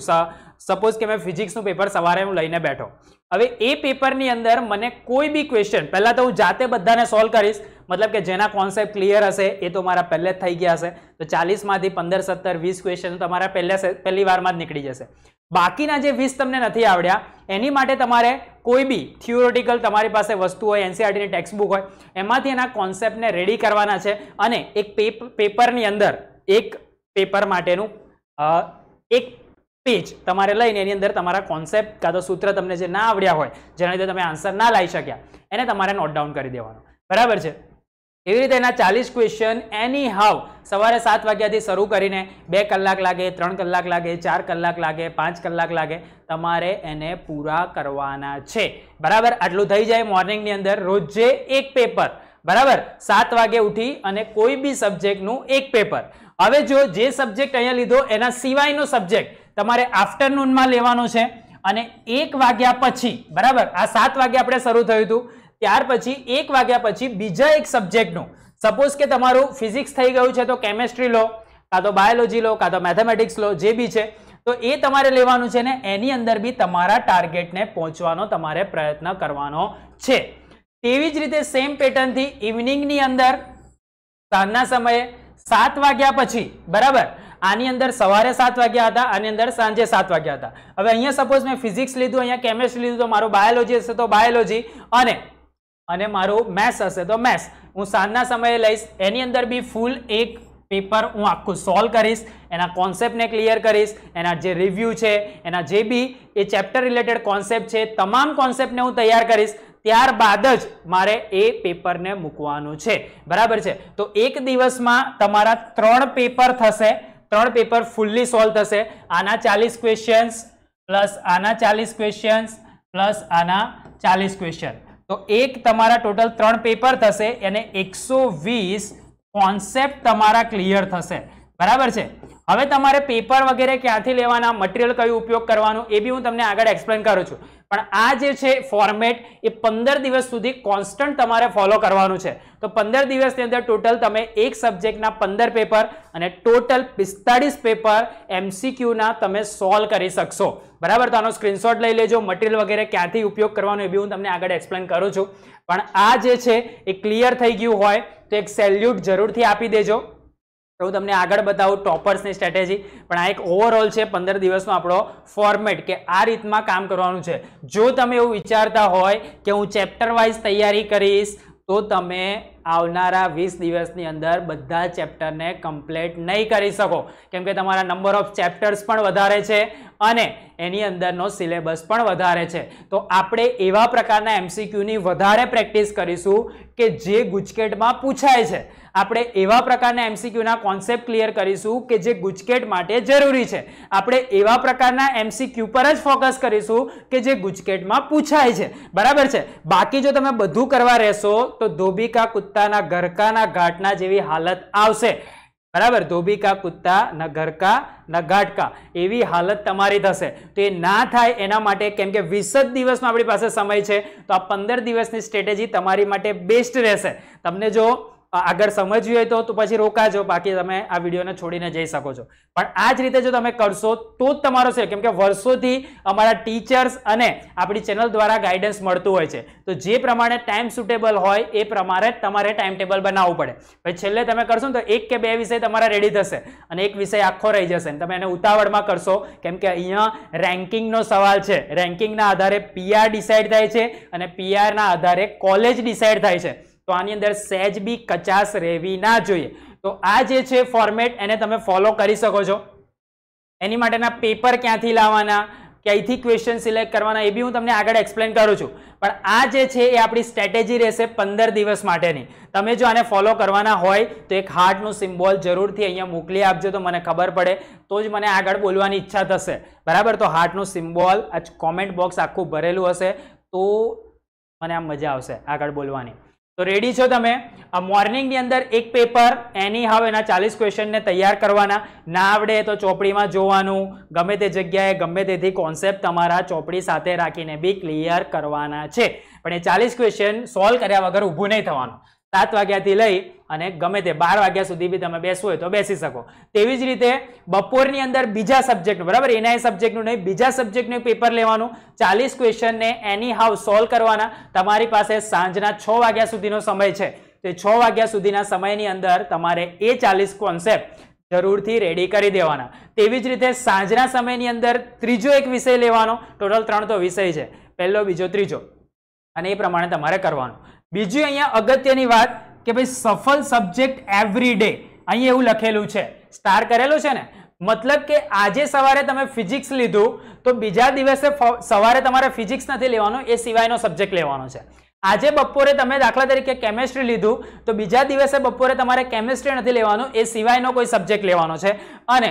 સપોઝ કે મેં ફિઝિક્સનું પેપર સવારે હું લઈને બેઠો હવે એ પેપરની અંદર મને કોઈ બી ક્વેશ્ચન પહેલાં તો હું જાતે બધાને સોલ્વ કરીશ મતલબ કે જેના કોન્સેપ્ટ ક્લિયર હશે એ તો મારા પહેલે જ થઈ ગયા હશે તો ચાલીસમાંથી પંદર સત્તર વીસ ક્વેશ્ચન તમારા પહેલા પહેલી વારમાં જ નીકળી જશે બાકીના જે વીસ તમને નથી આવડ્યા એની માટે તમારે કોઈ બી થિયોરિટિકલ તમારી પાસે વસ્તુ હોય એનસીઆરટીની ટેક્સ્ટ બુક હોય એમાંથી એના કોન્સેપ્ટને રેડી કરવાના છે અને એક પેપરની અંદર એક પેપર માટેનું એક પેજ તમારે લઈને એની અંદર તમારા કોન્સેપ્ટ કાં તો સૂત્ર તમને જે ના આવડ્યા હોય જેના લીધે તમે આન્સર ના લાવી શક્યા એને તમારે નોટ ડાઉન કરી દેવાનું બરાબર છે એવી રીતે એના ચાલીસ ક્વેશ્ચન એની હાવ સવારે સાત વાગ્યાથી શરૂ કરીને બે કલાક લાગે ત્રણ કલાક લાગે ચાર કલાક લાગે પાંચ કલાક લાગે તમારે એને પૂરા કરવાના છે બરાબર આટલું થઈ જાય મોર્નિંગની અંદર રોજે એક પેપર બરાબર સાત વાગે ઉઠી અને કોઈ બી સબ્જેક્ટનું એક પેપર હવે જો જે સબ્જેક્ટ અહીંયા લીધો એના સિવાયનો સબ્જેક્ટ તમારે આફ્ટરનૂનમાં લેવાનો છે અને એક વાગ્યા પછી બરાબર આ સાત વાગે આપણે શરૂ થયું હતું ત્યાર પછી એક વાગ્યા પછી બીજા એક સબ્જેક્ટનું સપોઝ કે તમારું ફિઝિક્સ થઈ ગયું છે તો કેમેસ્ટ્રી લો કાં તો બાયોલોજી લો કાં તો મેથેમેટિક્સ લો જે બી છે તો એ તમારે લેવાનું છે ને એની અંદર બી તમારા ટાર્ગેટને પહોંચવાનો તમારે પ્રયત્ન કરવાનો છે તેવી જ રીતે સેમ પેટર્નથી ઇવનિંગની અંદર સાંજના સમયે સાત વાગ્યા પછી બરાબર આની અંદર સવારે સાત વાગ્યા હતા આની અંદર સાંજે સાત વાગ્યા હતા હવે અહીંયા સપોઝ મેં ફિઝિક્સ લીધું અહીંયા કેમેસ્ટ્રી લીધું તો મારું બાયોલોજી હશે તો બાયોલોજી અને અને મારું મેસ હશે તો મેસ હું સાંજના સમયે લઈશ એની અંદર બી ફૂલ એક પેપર હું આખું સોલ્વ કરીશ એના કોન્સેપ્ટને ક્લિયર કરીશ એના જે રિવ્યૂ છે એના જે બી એ ચેપ્ટર રિલેટેડ કોન્સેપ્ટ છે તમામ કોન્સેપ્ટને હું તૈયાર કરીશ ત્યારબાદ જ મારે એ પેપરને મૂકવાનું છે બરાબર છે તો એક દિવસમાં તમારા ત્રણ પેપર થશે ત્રણ પેપર ફૂલ્લી સોલ્વ થશે આના ચાલીસ ક્વેશ્ચન્સ પ્લસ આના ચાલીસ ક્વેશ્ચન્સ પ્લસ આના ચાલીસ ક્વેશ્ચન તો એક તમારા ટોટલ ત્રણ પેપર થશે અને એકસો વીસ કોન્સેપ્ટ તમારા ક્લિયર થશે બરાબર છે હવે તમારે પેપર વગેરે ક્યાંથી લેવાના મટીરિયલ કયું ઉપયોગ કરવાનો એ બી હું તમને આગળ એક્સપ્લેન કરું છું પણ આ જે છે ફોર્મેટ એ પંદર દિવસ સુધી કોન્સ્ટન્ટ તમારે ફોલો કરવાનું છે તો પંદર દિવસની અંદર ટોટલ તમે એક સબ્જેક્ટના પંદર પેપર અને ટોટલ પિસ્તાળીસ પેપર એમસીક્યુના તમે સોલ્વ કરી શકશો બરાબર તો આનો સ્ક્રીનશોટ લઈ લેજો મટીરિયલ વગેરે ક્યાંથી ઉપયોગ કરવાનો એ બી હું તમને આગળ એક્સપ્લેન કરું છું પણ આ જે છે એ ક્લિયર થઈ ગયું હોય તો એક સેલ્યુટ જરૂરથી આપી દેજો તો હું તમને આગળ બતાવું ટોપર્સની સ્ટ્રેટેજી પણ આ એક ઓવરઓલ છે પંદર દિવસનો આપણો ફોર્મેટ કે આ રીતમાં કામ કરવાનું છે જો તમે એવું વિચારતા હોય કે હું ચેપ્ટર વાઇઝ તૈયારી કરીશ તો તમે આવનારા વીસ દિવસની અંદર બધા ચેપ્ટરને કમ્પ્લીટ નહીં કરી શકો કેમ કે તમારા નંબર ઓફ ચેપ્ટર્સ પણ વધારે છે અને એની અંદરનો સિલેબસ પણ વધારે છે તો આપણે એવા પ્રકારના એમસીક્યુની વધારે પ્રેક્ટિસ કરીશું કે જે ગુજકેટમાં પૂછાય છે આપણે એવા પ્રકારના એમસીક્યુના કોન્સેપ્ટ ક્લિયર કરીશું કે જે ગુજકેટ માટે જરૂરી છે આપણે એવા પ્રકારના એમસીક્યુ પર જ ફોકસ કરીશું કે જે ગુજકેટમાં પૂછાય છે બરાબર છે બાકી જો તમે બધું કરવા રહેશો તો ધોબીકા કુત્તાના ગરકાના ઘાટના જેવી હાલત આવશે બરાબર ધોબીકા કુત્તા ન ઘરકા ન ગાટકા એવી હાલત તમારી થશે તો એ ના થાય એના માટે કેમ કે વીસ જ દિવસમાં આપણી પાસે સમય છે તો આ પંદર દિવસની સ્ટ્રેટેજી તમારી માટે બેસ્ટ રહેશે તમને જો આગળ સમજવી હોય તો પછી રોકાજો બાકી તમે આ વિડીયોને છોડીને જઈ શકો છો પણ આ જ રીતે જો તમે કરશો તો જ તમારો છે કેમ કે વર્ષોથી અમારા ટીચર્સ અને આપણી ચેનલ દ્વારા ગાઈડન્સ મળતું હોય છે તો જે પ્રમાણે ટાઈમ સુટેબલ હોય એ પ્રમાણે તમારે ટાઈમ ટેબલ બનાવવું પડે પછી છેલ્લે તમે કરશો ને તો એક કે બે વિષય તમારા રેડી થશે અને એક વિષય આખો રહી જશે તમે એને ઉતાવળમાં કરશો કેમ કે અહીંયા રેન્કિંગનો સવાલ છે રેન્કિંગના આધારે પીઆર ડિસાઇડ થાય છે અને પીઆરના આધારે કોલેજ ડિસાઇડ થાય છે તો આની અંદર સેજ બી કચાશ રહેવી ના જોઈએ તો આ જે છે ફોર્મેટ એને તમે ફોલો કરી શકો છો એની માટેના પેપર ક્યાંથી લાવવાના ક્યાંથી ક્વેશ્ચન સિલેક્ટ કરવાના એ બી હું તમને આગળ એક્સપ્લેન કરું છું પણ આ જે છે એ આપણી સ્ટ્રેટેજી રહેશે પંદર દિવસ માટેની તમે જો આને ફોલો કરવાના હોય તો એક હાર્ટનું સિમ્બોલ જરૂરથી અહીંયા મોકલી આપજો તો મને ખબર પડે તો જ મને આગળ બોલવાની ઈચ્છા થશે બરાબર તો હાર્ટનું સિમ્બોલ આ કોમેન્ટ બોક્સ આખું ભરેલું હશે તો મને આમ મજા આવશે આગળ બોલવાની તો રેડી છો તમે આ મોર્નિંગની અંદર એક પેપર એની હાવ એના ચાલીસ ક્વેશ્ચનને તૈયાર કરવાના ના આવડે તો ચોપડીમાં જોવાનું ગમે તે જગ્યાએ ગમે તેથી કોન્સેપ્ટ તમારા ચોપડી સાથે રાખીને બી ક્લિયર કરવાના છે પણ એ ચાલીસ ક્વેશ્ચન સોલ્વ કર્યા વગર ઊભું નહીં થવાનું સાત વાગ્યાથી લઈ અને ગમે તે બાર વાગ્યા સુધી બી તમે બેસવું હોય તો બેસી શકો તેવી જ રીતે બપોરની અંદર બીજા સબ્જેક્ટ બરાબર એના સબ્જેક્ટનું નહીં બીજા સબ્જેક્ટનું પેપર લેવાનું ચાલીસ ક્વેશ્ચનને એની હાવ સોલ્વ કરવાના તમારી પાસે સાંજના છ વાગ્યા સુધીનો સમય છે તો છ વાગ્યા સુધીના સમયની અંદર તમારે એ ચાલીસ કોન્સેપ્ટ જરૂરથી રેડી કરી દેવાના તેવી જ રીતે સાંજના સમયની અંદર ત્રીજો એક વિષય લેવાનો ટોટલ ત્રણ તો વિષય છે પહેલો બીજો ત્રીજો અને એ પ્રમાણે તમારે કરવાનું બીજું અહીંયા અગત્યની વાત કે ભાઈ સફળ સબ્જેક્ટ એવરી ડે અહીં એવું લખેલું છે સ્ટાર કરેલું છે ને મતલબ કે આજે સવારે તમે ફિઝિક્સ લીધું તો બીજા દિવસે સવારે તમારે ફિઝિક્સ નથી લેવાનું એ સિવાયનો સબ્જેક્ટ લેવાનો છે આજે બપોરે તમે દાખલા તરીકે કેમેસ્ટ્રી લીધું તો બીજા દિવસે બપોરે તમારે કેમેસ્ટ્રી નથી લેવાનું એ સિવાયનો કોઈ સબ્જેક્ટ લેવાનો છે અને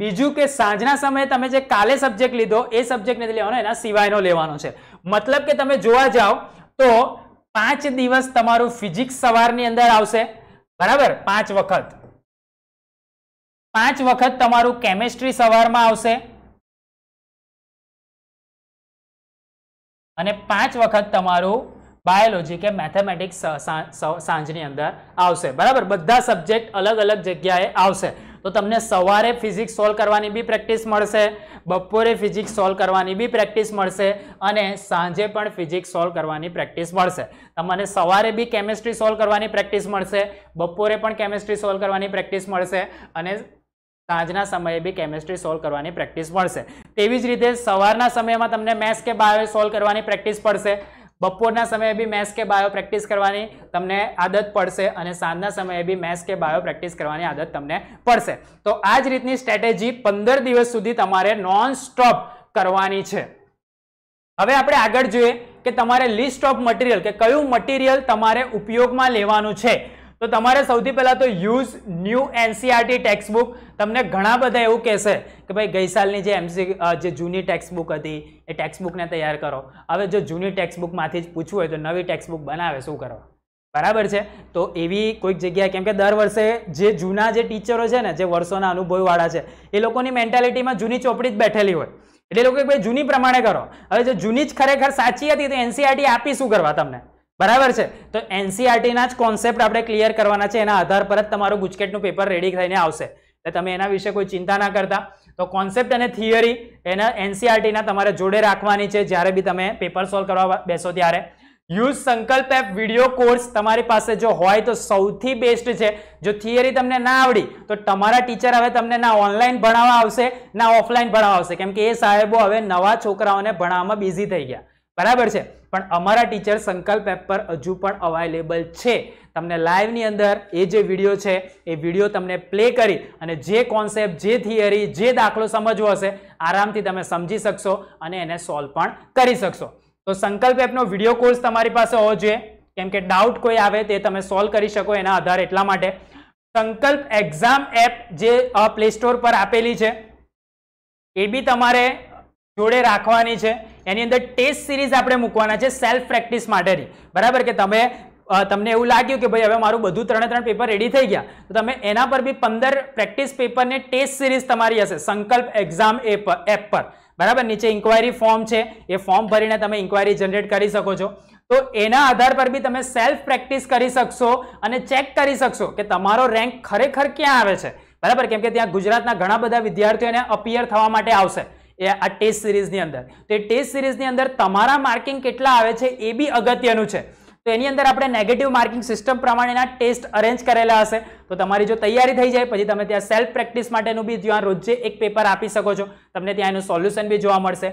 બીજું કે સાંજના સમયે તમે જે કાલે સબ્જેક્ટ લીધો એ સબ્જેક્ટ નથી લેવાનો એના સિવાયનો લેવાનો છે મતલબ કે તમે જોવા જાઓ તો પાંચ દિવસ તમારું ફિઝિક્સ સવારની અંદર આવશે બરાબર પાંચ વખત પાંચ વખત તમારું કેમેસ્ટ્રી સવારમાં આવશે અને પાંચ વખત તમારું બાયોલોજી કે મેથેમેટિક્સ સાંજની અંદર આવશે બરાબર બધા સબ્જેક્ટ અલગ અલગ જગ્યાએ આવશે તો તમને સવારે ફિઝિક્સ સોલ્વ કરવાની બી પ્રેક્ટિસ મળશે બપોરે ફિઝિક્સ સોલ્વ કરવાની બી પ્રેક્ટિસ મળશે અને સાંજે પણ ફિઝિક્સ સોલ્વ કરવાની પ્રેક્ટિસ મળશે તમને સવારે બી કેમેસ્ટ્રી સોલ્વ કરવાની પ્રેક્ટિસ મળશે બપોરે પણ કેમેસ્ટ્રી સોલ્વ કરવાની પ્રેક્ટિસ મળશે અને સાંજના સમયે બી કેમેસ્ટ્રી સોલ્વ કરવાની પ્રેક્ટિસ મળશે તેવી જ રીતે સવારના સમયમાં તમને મેથ્સ કે બાયો સોલ્વ કરવાની પ્રેક્ટિસ પડશે બપોરના સમયે બી મેથ્સ કે બાયો પ્રેક્ટિસ કરવાની તમને આદત પડશે અને સાંજના સમયે બી મેથ્સ કે બાયો પ્રેક્ટિસ કરવાની આદત તમને પડશે તો આ જ રીતની સ્ટ્રેટેજી પંદર દિવસ સુધી તમારે નોન સ્ટોપ કરવાની છે હવે આપણે આગળ જોઈએ કે તમારે લિસ્ટ ઓફ મટીરિયલ કે કયું મટીરિયલ તમારે ઉપયોગમાં લેવાનું છે તો તમારે સૌથી પહેલાં તો યુઝ ન્યૂ એનસીઆરટી ટેક્સ્ટબુક તમને ઘણા બધા એવું કહેશે કે ભાઈ ગઈ સાલની જે એમસી જે જૂની ટેક્સ્ટબુક હતી એ ટેક્સ્ટબુકને તૈયાર કરો હવે જો જૂની ટેક્સ્ટબુકમાંથી જ પૂછવું હોય તો નવી ટેક્સ્ટબુક બનાવે શું કરો બરાબર છે તો એવી કોઈક જગ્યાએ કેમ કે દર વર્ષે જે જૂના જે ટીચરો છે ને જે વર્ષોના અનુભવવાળા છે એ લોકોની મેન્ટાલિટીમાં જૂની ચોપડી જ બેઠેલી હોય એટલે લોકો ભાઈ જૂની પ્રમાણે કરો હવે જો જૂની જ ખરેખર સાચી હતી તો એનસીઆરટી આપી શું કરવા તમને બરાબર છે તો એનસીઆરટીના e જ કોન્સેપ્ટ આપણે ક્લિયર કરવાના છે એના આધાર પર જ તમારું ગુજકેટનું પેપર રેડી થઈને આવશે એટલે તમે એના વિશે કોઈ ચિંતા ના કરતા તો કોન્સેપ્ટ અને થિયરી એના એનસીઆરટીના તમારે જોડે રાખવાની છે જ્યારે બી તમે પેપર સોલ્વ કરવા બેસો ત્યારે યુઝ સંકલ્પ એપ વિડીયો કોર્સ તમારી પાસે જો હોય તો સૌથી બેસ્ટ છે જો થિયરી તમને ના આવડી તો તમારા ટીચર હવે તમને ના ઓનલાઈન ભણાવવા આવશે ના ઓફલાઈન ભણાવવા આવશે કેમ કે એ સાહેબો હવે નવા છોકરાઓને ભણાવવામાં બિઝી થઈ ગયા બરાબર છે પણ અમારા ટીચર સંકલ્પ એપ પર હજુ પણ અવાઇલેબલ છે તમને લાઈવની અંદર એ જે વિડીયો છે એ વિડીયો તમને પ્લે કરી અને જે કોન્સેપ્ટ જે થિયરી જે દાખલો સમજવો હશે આરામથી તમે સમજી શકશો અને એને સોલ્વ પણ કરી શકશો તો સંકલ્પ એપનો વિડીયો કોર્સ તમારી પાસે હોવો જોઈએ કેમ કે ડાઉટ કોઈ આવે તે તમે સોલ્વ કરી શકો એના આધારે એટલા માટે સંકલ્પ એક્ઝામ એપ જે પ્લે સ્ટોર પર આપેલી છે એ બી તમારે જોડે રાખવાની છે એની અંદર ટેસ્ટ સિરીઝ આપણે મૂકવાના છે સેલ્ફ પ્રેક્ટિસ માટેની બરાબર કે તમે તમને એવું લાગ્યું કે ભાઈ હવે મારું બધું ત્રણે ત્રણ પેપર રેડી થઈ ગયા તો તમે એના પર બી પંદર પ્રેક્ટિસ પેપરને ટેસ્ટ સિરીઝ તમારી હશે સંકલ્પ એક્ઝામ એપ એપ પર બરાબર નીચે ઇન્ક્વાયરી ફોર્મ છે એ ફોર્મ ભરીને તમે ઇન્ક્વાયરી જનરેટ કરી શકો છો તો એના આધાર પર બી તમે સેલ્ફ પ્રેક્ટિસ કરી શકશો અને ચેક કરી શકશો કે તમારો રેન્ક ખરેખર ક્યાં આવે છે બરાબર કેમ કે ત્યાં ગુજરાતના ઘણા બધા વિદ્યાર્થીઓને અપિયર થવા માટે આવશે એ આ ટેસ્ટ સિરીઝની અંદર તો એ ટેસ્ટ સિરીઝની અંદર તમારા માર્કિંગ કેટલા આવે છે એ બી અગત્યનું છે તો એની અંદર આપણે નેગેટિવ માર્કિંગ સિસ્ટમ પ્રમાણેના ટેસ્ટ અરેન્જ કરેલા હશે તો તમારી જો તૈયારી થઈ જાય પછી તમે ત્યાં સેલ્ફ પ્રેક્ટિસ માટેનું બી ત્યાં રોજે એક પેપર આપી શકો છો તમને ત્યાં એનું સોલ્યુશન બી જોવા મળશે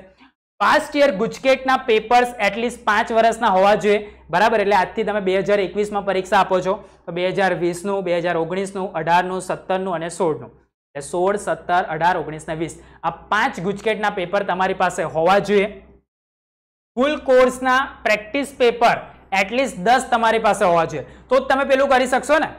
પાસ્ટ યર ગુજકેટના પેપર્સ એટલીસ્ટ પાંચ વર્ષના હોવા જોઈએ બરાબર એટલે આજથી તમે બે હજાર એકવીસમાં પરીક્ષા આપો છો તો બે હજાર વીસનું બે હજાર ઓગણીસનું અઢારનું સત્તરનું અને સોળનું એટલે સોળ સત્તર અઢાર ઓગણીસ ને વીસ આ પાંચ ગુજકેટના પેપર તમારી પાસે હોવા જોઈએ ફૂલ કોર્સના પ્રેક્ટિસ પેપર એટલીસ્ટ દસ તમારી પાસે હોવા જોઈએ તો તમે પેલું કરી શકશો ને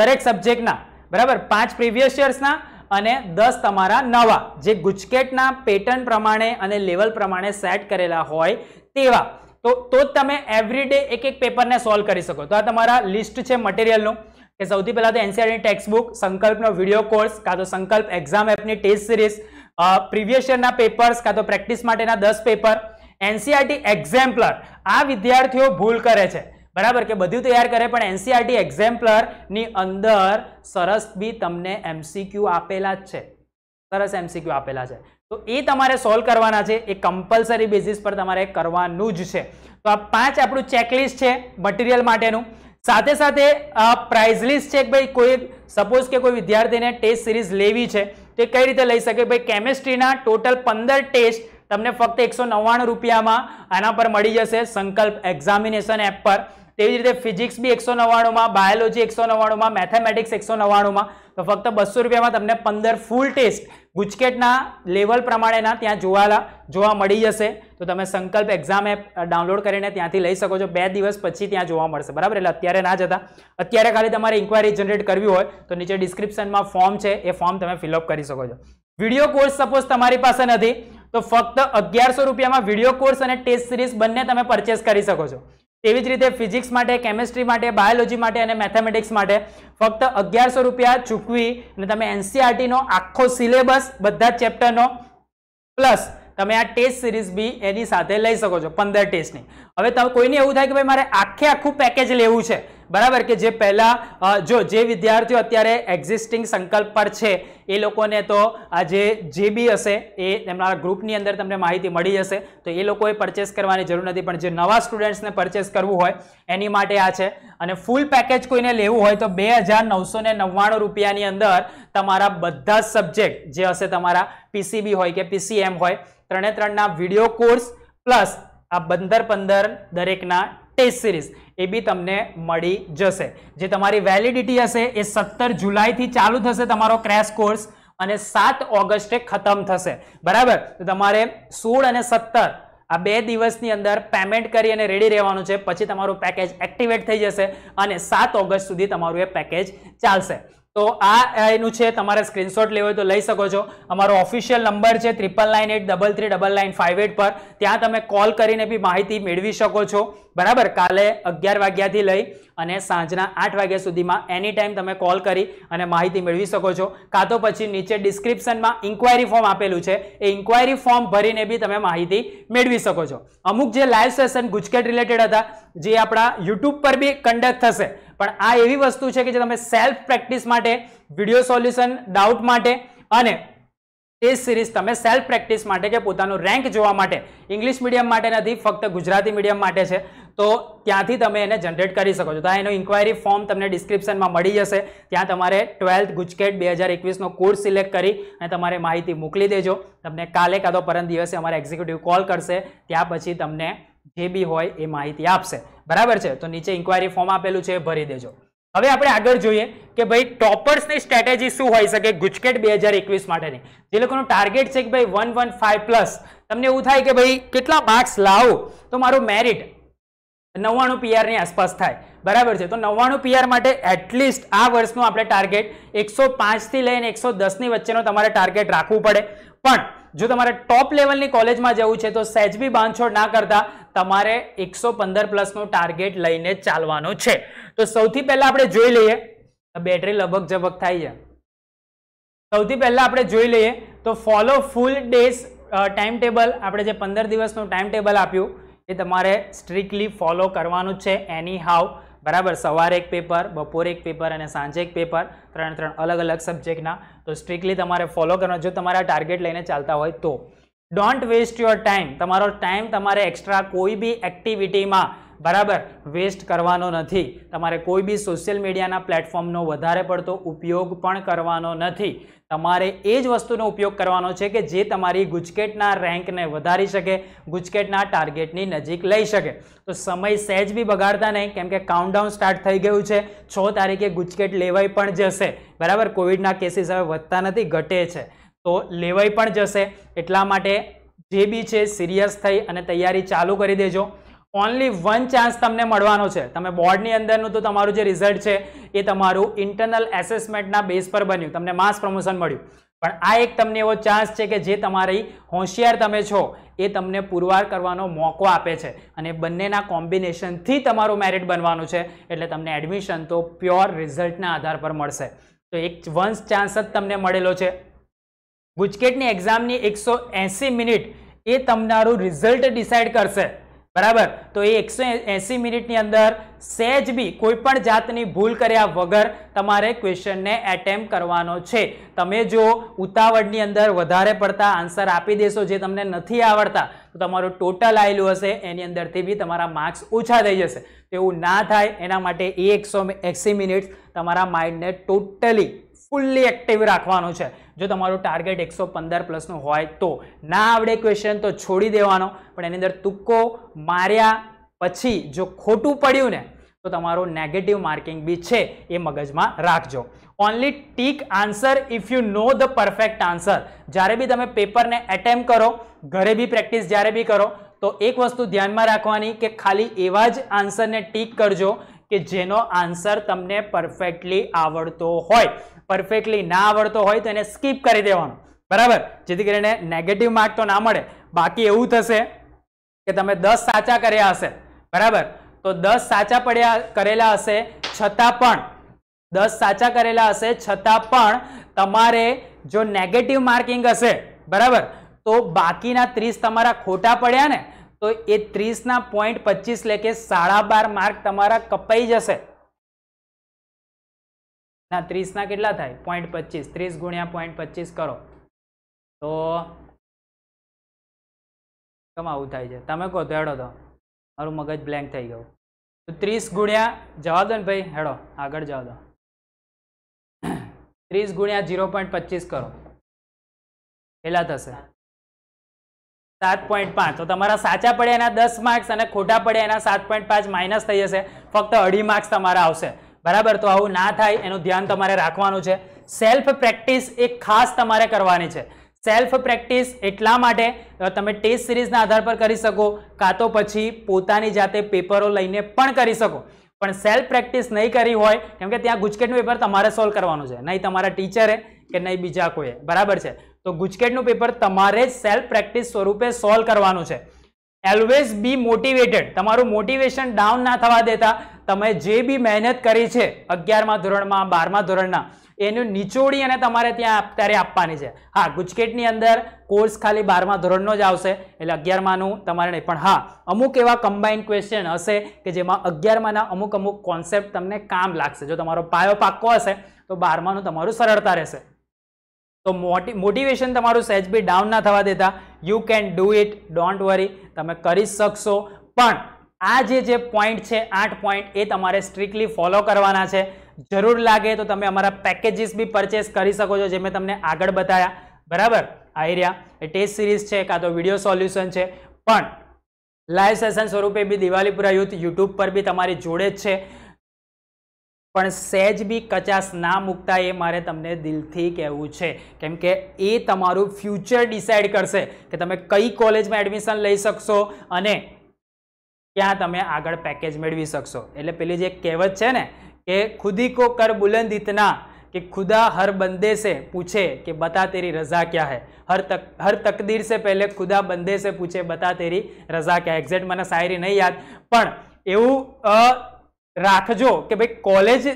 દરેક સબ્જેક્ટના બરાબર પાંચ પ્રીવિયસ યર્સના અને દસ તમારા નવા જે ગુજકેટના પેટર્ન પ્રમાણે અને લેવલ પ્રમાણે સેટ કરેલા હોય તેવા તો તો જ તમે એવરીડે એક એક પેપરને સોલ્વ કરી શકો તો આ તમારા લિસ્ટ છે મટીરિયલનું કે સૌથી પહેલાં તો એનસીઆરની e ટેક્સ્ટબુક સંકલ્પનો વિડીયો કોર્સ કાં તો સંકલ્પ એક્ઝામ એપની ટેસ્ટ સિરીઝ પ્રિવિયસ યરના પેપર્સ કાં તો પ્રેક્ટિસ માટેના દસ પેપર એનસીઆરટી એક્ઝેમ્પલર આ વિદ્યાર્થીઓ ભૂલ કરે છે બરાબર કે બધું તૈયાર કરે પણ એનસીઆરટી એક્ઝેમ્પલરની e અંદર સરસ બી તમને એમસીક્યુ આપેલા જ છે સરસ એમસીક્યુ આપેલા છે તો એ તમારે સોલ્વ કરવાના છે એ કમ્પલસરી બેઝિસ પર તમારે કરવાનું જ છે તો આ પાંચ આપણું ચેકલિસ્ટ છે મટીરિયલ માટેનું સાથે સાથે પ્રાઇઝ લિસ્ટ છે કે ભાઈ કોઈ સપોઝ કે કોઈ વિદ્યાર્થીને ટેસ્ટ સિરીઝ લેવી છે તે કઈ રીતે લઈ શકે ભાઈ કેમેસ્ટ્રીના ટોટલ પંદર ટેસ્ટ તમને ફક્ત એકસો નવ્વાણું રૂપિયામાં આના પર મળી જશે સંકલ્પ એક્ઝામિનેશન એપ પર તેવી જ રીતે ફિઝિક્સ બી એકસો નવ્વાણુંમાં બાયોલોજી એકસો નવ્વાણુંમાં મેથેમેટિક્સ એકસો નવ્વાણુંમાં તો ફક્ત બસો રૂપિયામાં તમને પંદર ફૂલ ટેસ્ટ ગુજકેટના લેવલ પ્રમાણેના ત્યાં જોવાલા જોવા મળી જશે તો તમે સંકલ્પ એક્ઝામ એપ ડાઉનલોડ કરીને ત્યાંથી લઈ શકો છો બે દિવસ પછી ત્યાં જોવા મળશે બરાબર એટલે અત્યારે ના જતા અત્યારે ખાલી તમારે ઇન્ક્વાયરી જનરેટ કરવી હોય તો નીચે ડિસ્ક્રિપ્શનમાં ફોર્મ છે એ ફોર્મ તમે ફિલઅપ કરી શકો છો વિડીયો કોર્સ સપોઝ તમારી પાસે નથી તો ફક્ત અગિયારસો રૂપિયામાં વિડીયો કોર્સ અને ટેસ્ટ સિરીઝ બંને તમે પરચેસ કરી શકો છો તેવી જ રીતે ફિઝિક્સ માટે કેમેસ્ટ્રી માટે બાયોલોજી માટે અને મેથેમેટિક્સ માટે ફક્ત અગિયારસો રૂપિયા ચૂકવી અને તમે એનસીઆરટીનો આખો સિલેબસ બધા ચેપ્ટરનો પ્લસ તમે આ ટેસ્ટ સિરીઝ બી એની સાથે લઈ શકો છો પંદર ટેસ્ટની હવે તમે કોઈને એવું થાય કે ભાઈ મારે આખે આખું પેકેજ લેવું છે બરાબર કે જે પહેલાં જો જે વિદ્યાર્થીઓ અત્યારે એક્ઝિસ્ટિંગ સંકલ્પ પર છે એ લોકોને તો આજે જે બી હશે એ તમારા ગ્રુપની અંદર તમને માહિતી મળી જશે તો એ લોકોએ પરચેસ કરવાની જરૂર નથી પણ જે નવા સ્ટુડન્ટ્સને પરચેસ કરવું હોય એની માટે આ છે અને ફૂલ પેકેજ કોઈને લેવું હોય તો બે રૂપિયાની અંદર તમારા બધા જ સબ્જેક્ટ જે હશે તમારા પીસીબી હોય કે પીસીએમ હોય ત્રણે ત્રણના વિડીયો કોર્સ પ્લસ આ પંદર પંદર દરેકના ટેસ્ટ સિરીઝ એ બી તમને મળી જશે જે તમારી વેલિડિટી હશે એ સત્તર જુલાઈથી ચાલુ થશે તમારો ક્રેશ કોર્સ અને સાત ઓગસ્ટે ખતમ થશે બરાબર તો તમારે સોળ અને સત્તર આ બે દિવસની અંદર પેમેન્ટ કરી અને રેડી રહેવાનું છે પછી તમારું પેકેજ એક્ટિવેટ થઈ જશે અને સાત ઓગસ્ટ સુધી તમારું એ પેકેજ ચાલશે તો આ એનું છે તમારે સ્ક્રીનશોટ લેવો હોય તો લઈ શકો છો અમારો ઓફિશિયલ નંબર છે triple nine eight double three double nine five eight પર ત્યાં તમે કોલ કરીને બી માહિતી મેળવી શકો છો બરાબર કાલે અગિયાર વાગ્યાથી લઈ અને સાંજના આઠ વાગ્યા સુધીમાં એની ટાઈમ તમે કોલ કરી અને માહિતી મેળવી શકો છો કાં તો પછી નીચે ડિસ્ક્રિપ્શનમાં ઇન્ક્વાયરી ફોર્મ આપેલું છે એ ઇન્ક્વાયરી ફોર્મ ભરીને બી તમે માહિતી મેળવી શકો છો અમુક જે લાઈવ સેશન ગુજકેટ રિલેટેડ હતા જે આપણા યુટ્યુબ પર બી કન્ડક્ટ થશે પણ આ એવી વસ્તુ છે કે જે તમે સેલ્ફ પ્રેક્ટિસ માટે વિડીયો સોલ્યુશન ડાઉટ માટે અને એ સિરીઝ તમે સેલ્ફ પ્રેક્ટિસ માટે કે પોતાનું રેન્ક જોવા માટે ઇંગ્લિશ મીડિયમ માટે નથી ફક્ત ગુજરાતી મીડિયમ માટે છે તો ત્યાંથી તમે એને જનરેટ કરી શકો છો તો એનો ઇન્ક્વાયરી ફોર્મ તમને ડિસ્ક્રિપ્શનમાં મળી જશે ત્યાં તમારે ટ્વેલ્થ ગુજકેટ બે હજાર એકવીસનો કોર્સ સિલેક્ટ કરી અને તમારે માહિતી મોકલી દેજો તમને કાલે કાં તો પરમ દિવસે અમારે એક્ઝિક્યુટિવ કોલ કરશે ત્યાં પછી તમને જે બી હોય એ માહિતી આપશે બરાબર છે તો નીચે ઇન્ક્વાયરી ફોર્મ આપેલું છે ભરી દેજો હવે આપણે આગળ જોઈએ કે ભાઈ ટોપર્સની સ્ટ્રેટેજી શું હોઈ શકે ગુજકેટ બે હજાર એકવીસ માટેની જે લોકોનું ટાર્ગેટ છે કે ભાઈ વન વન ફાઈવ પ્લસ તમને એવું થાય કે ભાઈ કેટલા માર્ક્સ લાવો તો મારું મેરિટ નવ્વાણું પીઆરની આસપાસ થાય બરાબર છે તો નવ્વાણું પીઆર માટે એટલીસ્ટ આ વર્ષનું આપણે ટાર્ગેટ એકસો પાંચથી લઈને એકસો દસની વચ્ચેનો તમારે ટાર્ગેટ રાખવું પડે પણ જો તમારે ટોપ લેવલની કોલેજમાં જવું છે તો સેજબી બાંધછોડ ના કરતા તમારે એકસો પંદર પ્લસનો ટાર્ગેટ લઈને ચાલવાનું છે તો સૌથી પહેલાં આપણે જોઈ લઈએ બેટરી લબક જબક થાય છે સૌથી પહેલાં આપણે જોઈ લઈએ તો follow full days time table આપણે જે પંદર દિવસનું ટાઈમ ટેબલ આપ્યું એ તમારે સ્ટ્રિક્ટલી ફોલો કરવાનું છે એની હાવ બરાબર સવારે એક પેપર બપોરે એક પેપર અને સાંજે એક પેપર ત્રણ ત્રણ અલગ અલગ સબ્જેક્ટના તો સ્ટ્રિક્ટલી તમારે ફોલો કરવાનો જો તમારા ટાર્ગેટ લઈને ચાલતા હોય તો ડોન્ટ વેસ્ટ યોર ટાઈમ તમારો ટાઈમ તમારે એક્સ્ટ્રા કોઈ બી એક્ટિવિટીમાં બરાબર વેસ્ટ કરવાનો નથી તમારે કોઈ બી સોશિયલ મીડિયાના પ્લેટફોર્મનો વધારે પડતો ઉપયોગ પણ કરવાનો નથી તમારે એ જ વસ્તુનો ઉપયોગ કરવાનો છે કે જે તમારી ગુજકેટના રેન્કને વધારી શકે ગુજકેટના ટાર્ગેટની નજીક લઈ શકે તો સમય સહેજ બી બગાડતા નહીં કેમ કે કાઉન્ટડાઉન સ્ટાર્ટ થઈ ગયું છે છ તારીખે ગુજકેટ લેવાઈ પણ જશે બરાબર કોવિડના કેસીસ હવે વધતા નથી ઘટે છે તો લેવાય પણ જશે એટલા માટે જે બી છે સિરિયસ થઈ અને તૈયારી ચાલુ કરી દેજો ઓનલી વન ચાન્સ તમને મળવાનો છે તમે બોર્ડની અંદરનું તો તમારું જે રિઝલ્ટ છે એ તમારું ઇન્ટરનલ એસેસમેન્ટના બેઝ પર બન્યું તમને માસ પ્રમોશન મળ્યું પણ આ એક તમને એવો ચાન્સ છે કે જે તમારી હોશિયાર તમે છો એ તમને પુરવાર કરવાનો મોકો આપે છે અને બંનેના કોમ્બિનેશનથી તમારું મેરિટ બનવાનું છે એટલે તમને એડમિશન તો પ્યોર રિઝલ્ટના આધાર પર મળશે તો એક વન્સ ચાન્સ જ તમને મળેલો છે ગુજકેટની એક્ઝામની એકસો એંસી મિનિટ એ તમારું રિઝલ્ટ ડિસાઇડ કરશે બરાબર તો એ એકસો એંસી મિનિટની અંદર સહેજ બી કોઈપણ જાતની ભૂલ કર્યા વગર તમારે ક્વેશ્ચનને એટેમ્પ કરવાનો છે તમે જો ઉતાવળની અંદર વધારે પડતા આન્સર આપી દેશો જે તમને નથી આવડતા તો તમારું ટોટલ આવેલું હશે એની અંદરથી બી તમારા માર્ક્સ ઓછા થઈ જશે એવું ના થાય એના માટે એ એકસો એંસી મિનિટ્સ તમારા માઇન્ડને ટોટલી ફૂલ્લી એક્ટિવ રાખવાનું છે જો તમારું ટાર્ગેટ એકસો પંદર પ્લસનું હોય તો ના આવડે ક્વેશ્ચન તો છોડી દેવાનો પણ એની અંદર તુક્કો માર્યા પછી જો ખોટું પડ્યું ને તો તમારું નેગેટિવ માર્કિંગ બી છે એ મગજમાં રાખજો only tick answer if you know the perfect answer જ્યારે બી તમે પેપરને એટેમ્પ કરો ઘરે બી પ્રેક્ટિસ જ્યારે બી કરો તો એક વસ્તુ ધ્યાનમાં રાખવાની કે ખાલી એવા જ આન્સરને ટીક કરજો કે જેનો આન્સર તમને પરફેક્ટલી આવડતો હોય પરફેક્ટલી ના આવડતો હોય તો એને સ્કીપ કરી દેવાનું બરાબર જેથી કરીને નેગેટિવ માર્ક તો ના મળે બાકી એવું થશે કે તમે દસ સાચા કર્યા હશે બરાબર તો દસ સાચા પડ્યા કરેલા હશે છતાં પણ દસ સાચા કરેલા હશે છતાં પણ તમારે જો નેગેટિવ માર્કિંગ હશે બરાબર તો બાકીના ત્રીસ તમારા ખોટા પડ્યા ને તો એ ત્રીસના પોઈન્ટ પચીસ લેખે સાડા બાર માર્ક તમારા કપાઈ જશે ના ત્રીસના કેટલા થાય પોઈન્ટ પચીસ ત્રીસ ગુણ્યા પોઈન્ટ પચીસ કરો તો આવું થાય છે તમે કહો તો હેડો તો મારું મગજ બ્લેન્ક થઈ ગયું તો ત્રીસ ગુણ્યા જવા દો ને ભાઈ હેડો આગળ જવા દો ત્રીસ ગુણ્યા ઝીરો પોઈન્ટ પચીસ કરો કેટલા થશે સાત પોઈન્ટ પાંચ તો તમારા સાચા પડ્યા એના દસ માર્ક્સ અને ખોટા પડ્યા એના સાત પોઈન્ટ પાંચ માઇનસ થઈ જશે ફક્ત અઢી માર્ક્સ તમારા આવશે બરાબર તો આવું ના થાય એનું ધ્યાન તમારે રાખવાનું છે સેલ્ફ પ્રેક્ટિસ એક ખાસ તમારે કરવાની છે સેલ્ફ પ્રેક્ટિસ એટલા માટે તમે ટેસ્ટ સિરીઝના આધાર પર કરી શકો કાં તો પછી પોતાની જાતે પેપરો લઈને પણ કરી શકો પણ સેલ્ફ પ્રેક્ટિસ નહીં કરી હોય કેમ કે ત્યાં ગુજકેટનું પેપર તમારે સોલ્વ કરવાનું છે નહીં તમારા ટીચરે કે નહીં બીજા કોઈએ બરાબર છે તો ગુજકેટનું પેપર તમારે જ સેલ્ફ પ્રેક્ટિસ સ્વરૂપે સોલ્વ કરવાનું છે એલવેઝ બી મોટિવેટેડ તમારું મોટિવેશન ડાઉન ના થવા દેતા તમે જે બી મહેનત કરી છે અગિયારમા ધોરણમાં બારમા ધોરણના એનું નીચોડી અને તમારે ત્યાં અત્યારે આપવાની છે હા ગુજકેટની અંદર કોર્સ ખાલી બારમા ધોરણનો જ આવશે એટલે અગિયારમાનું તમારે નહીં પણ હા અમુક એવા કમ્બાઇન્ડ ક્વેશ્ચન હશે કે જેમાં અગિયારમાંના અમુક અમુક કોન્સેપ્ટ તમને કામ લાગશે જો તમારો પાયો પાક્કો હશે તો બારમાનું તમારું સરળતા રહેશે તો મોટી મોટિવેશન તમારું સહેજ બી ડાઉન ના થવા દેતા you can do it don't worry તમે કરી શકશો પણ આ જે જે પોઈન્ટ છે આઠ પોઈન્ટ એ તમારે સ્ટ્રિક્ટલી ફોલો કરવાના છે જરૂર લાગે તો તમે અમારા પેકેજીસ બી પરચેસ કરી શકો છો જે મેં તમને આગળ બતાવ્યા બરાબર આ એરિયા એ ટેસ્ટ સિરીઝ છે કાં તો વિડીયો સોલ્યુશન છે પણ લાઈવ સેશન સ્વરૂપે બી દિવાળીપુરા યુથ યુટ્યુબ પર બી તમારી જોડે જ છે પણ સહેજ બી કચાશ ના મૂકતા એ મારે તમને દિલથી કહેવું છે કેમ કે એ તમારું ફ્યુચર ડિસાઇડ કરશે કે તમે કઈ કોલેજમાં એડમિશન લઈ શકશો અને ત્યાં તમે આગળ પેકેજ મેળવી શકશો એટલે પેલી જે કહેવત છે ને કે ખુદી કો કર બુલંદ ઇતના કે ખુદા હર બંદે સે પૂછે કે બતા તેરી રજા ક્યાં હે હર તક હર તકદીર સે પહેલે ખુદા બંદે સે પૂછે બતા તેરી રજા ક્યાં એક્ઝેક્ટ મને શાયરી નહીં યાદ પણ એવું રાખજો કે ભાઈ કોલેજ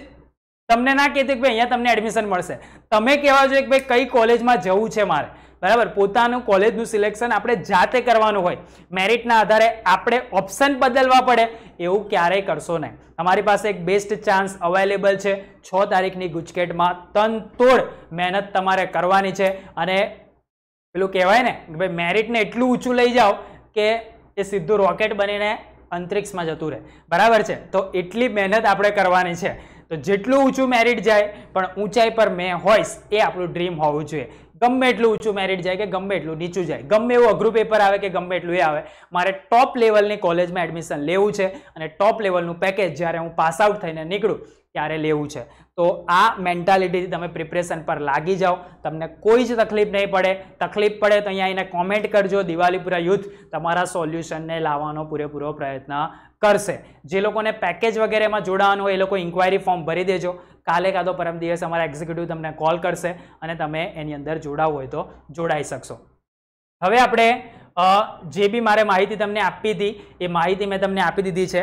તમને ના કહેતી કે ભાઈ અહીંયા તમને એડમિશન મળશે તમે કહેવા જોઈએ કે ભાઈ કઈ કોલેજમાં જવું છે મારે બરાબર પોતાનું કોલેજનું સિલેક્શન આપણે જાતે કરવાનું હોય મેરિટના આધારે આપણે ઓપ્શન બદલવા પડે એવું ક્યારેય કરશો નહીં તમારી પાસે એક બેસ્ટ ચાન્સ અવેલેબલ છે છ તારીખની ગુજકેટમાં તનતોડ મહેનત તમારે કરવાની છે અને પેલું કહેવાય ને કે ભાઈ મેરિટને એટલું ઊંચું લઈ જાઓ કે એ સીધું રોકેટ બનીને અંતરિક્ષમાં જતું રહે બરાબર છે તો એટલી મહેનત આપણે કરવાની છે તો જેટલું ઊંચું મેરિટ જાય પણ ઊંચાઈ પર મેં હોઈશ એ આપણું ડ્રીમ હોવું જોઈએ ગમે એટલું ઊંચું મેરિટ જાય કે ગમે એટલું નીચું જાય ગમે એવું અઘરું પેપર આવે કે ગમે એટલું એ આવે મારે ટોપ લેવલની કોલેજમાં એડમિશન લેવું છે અને ટોપ લેવલનું પેકેજ જ્યારે હું પાસ આઉટ થઈને નીકળું ત્યારે લેવું છે તો આ મેન્ટાલિટીથી તમે પ્રિપરેશન પર લાગી જાઓ તમને કોઈ જ તકલીફ નહીં પડે તકલીફ પડે તો અહીંયા એને કોમેન્ટ કરજો દિવાળીપુરા યુથ તમારા સોલ્યુશનને લાવવાનો પૂરેપૂરો પ્રયત્ન કરશે જે લોકોને પેકેજ વગેરેમાં જોડાવાનું હોય એ લોકો ઇન્ક્વાયરી ફોર્મ ભરી દેજો કાલે કાં તો પરમ દિવસ અમારા એક્ઝિક્યુટિવ તમને કોલ કરશે અને તમે એની અંદર જોડાવું હોય તો જોડાઈ શકશો હવે આપણે જે બી મારે માહિતી તમને આપી હતી એ માહિતી મેં તમને આપી દીધી છે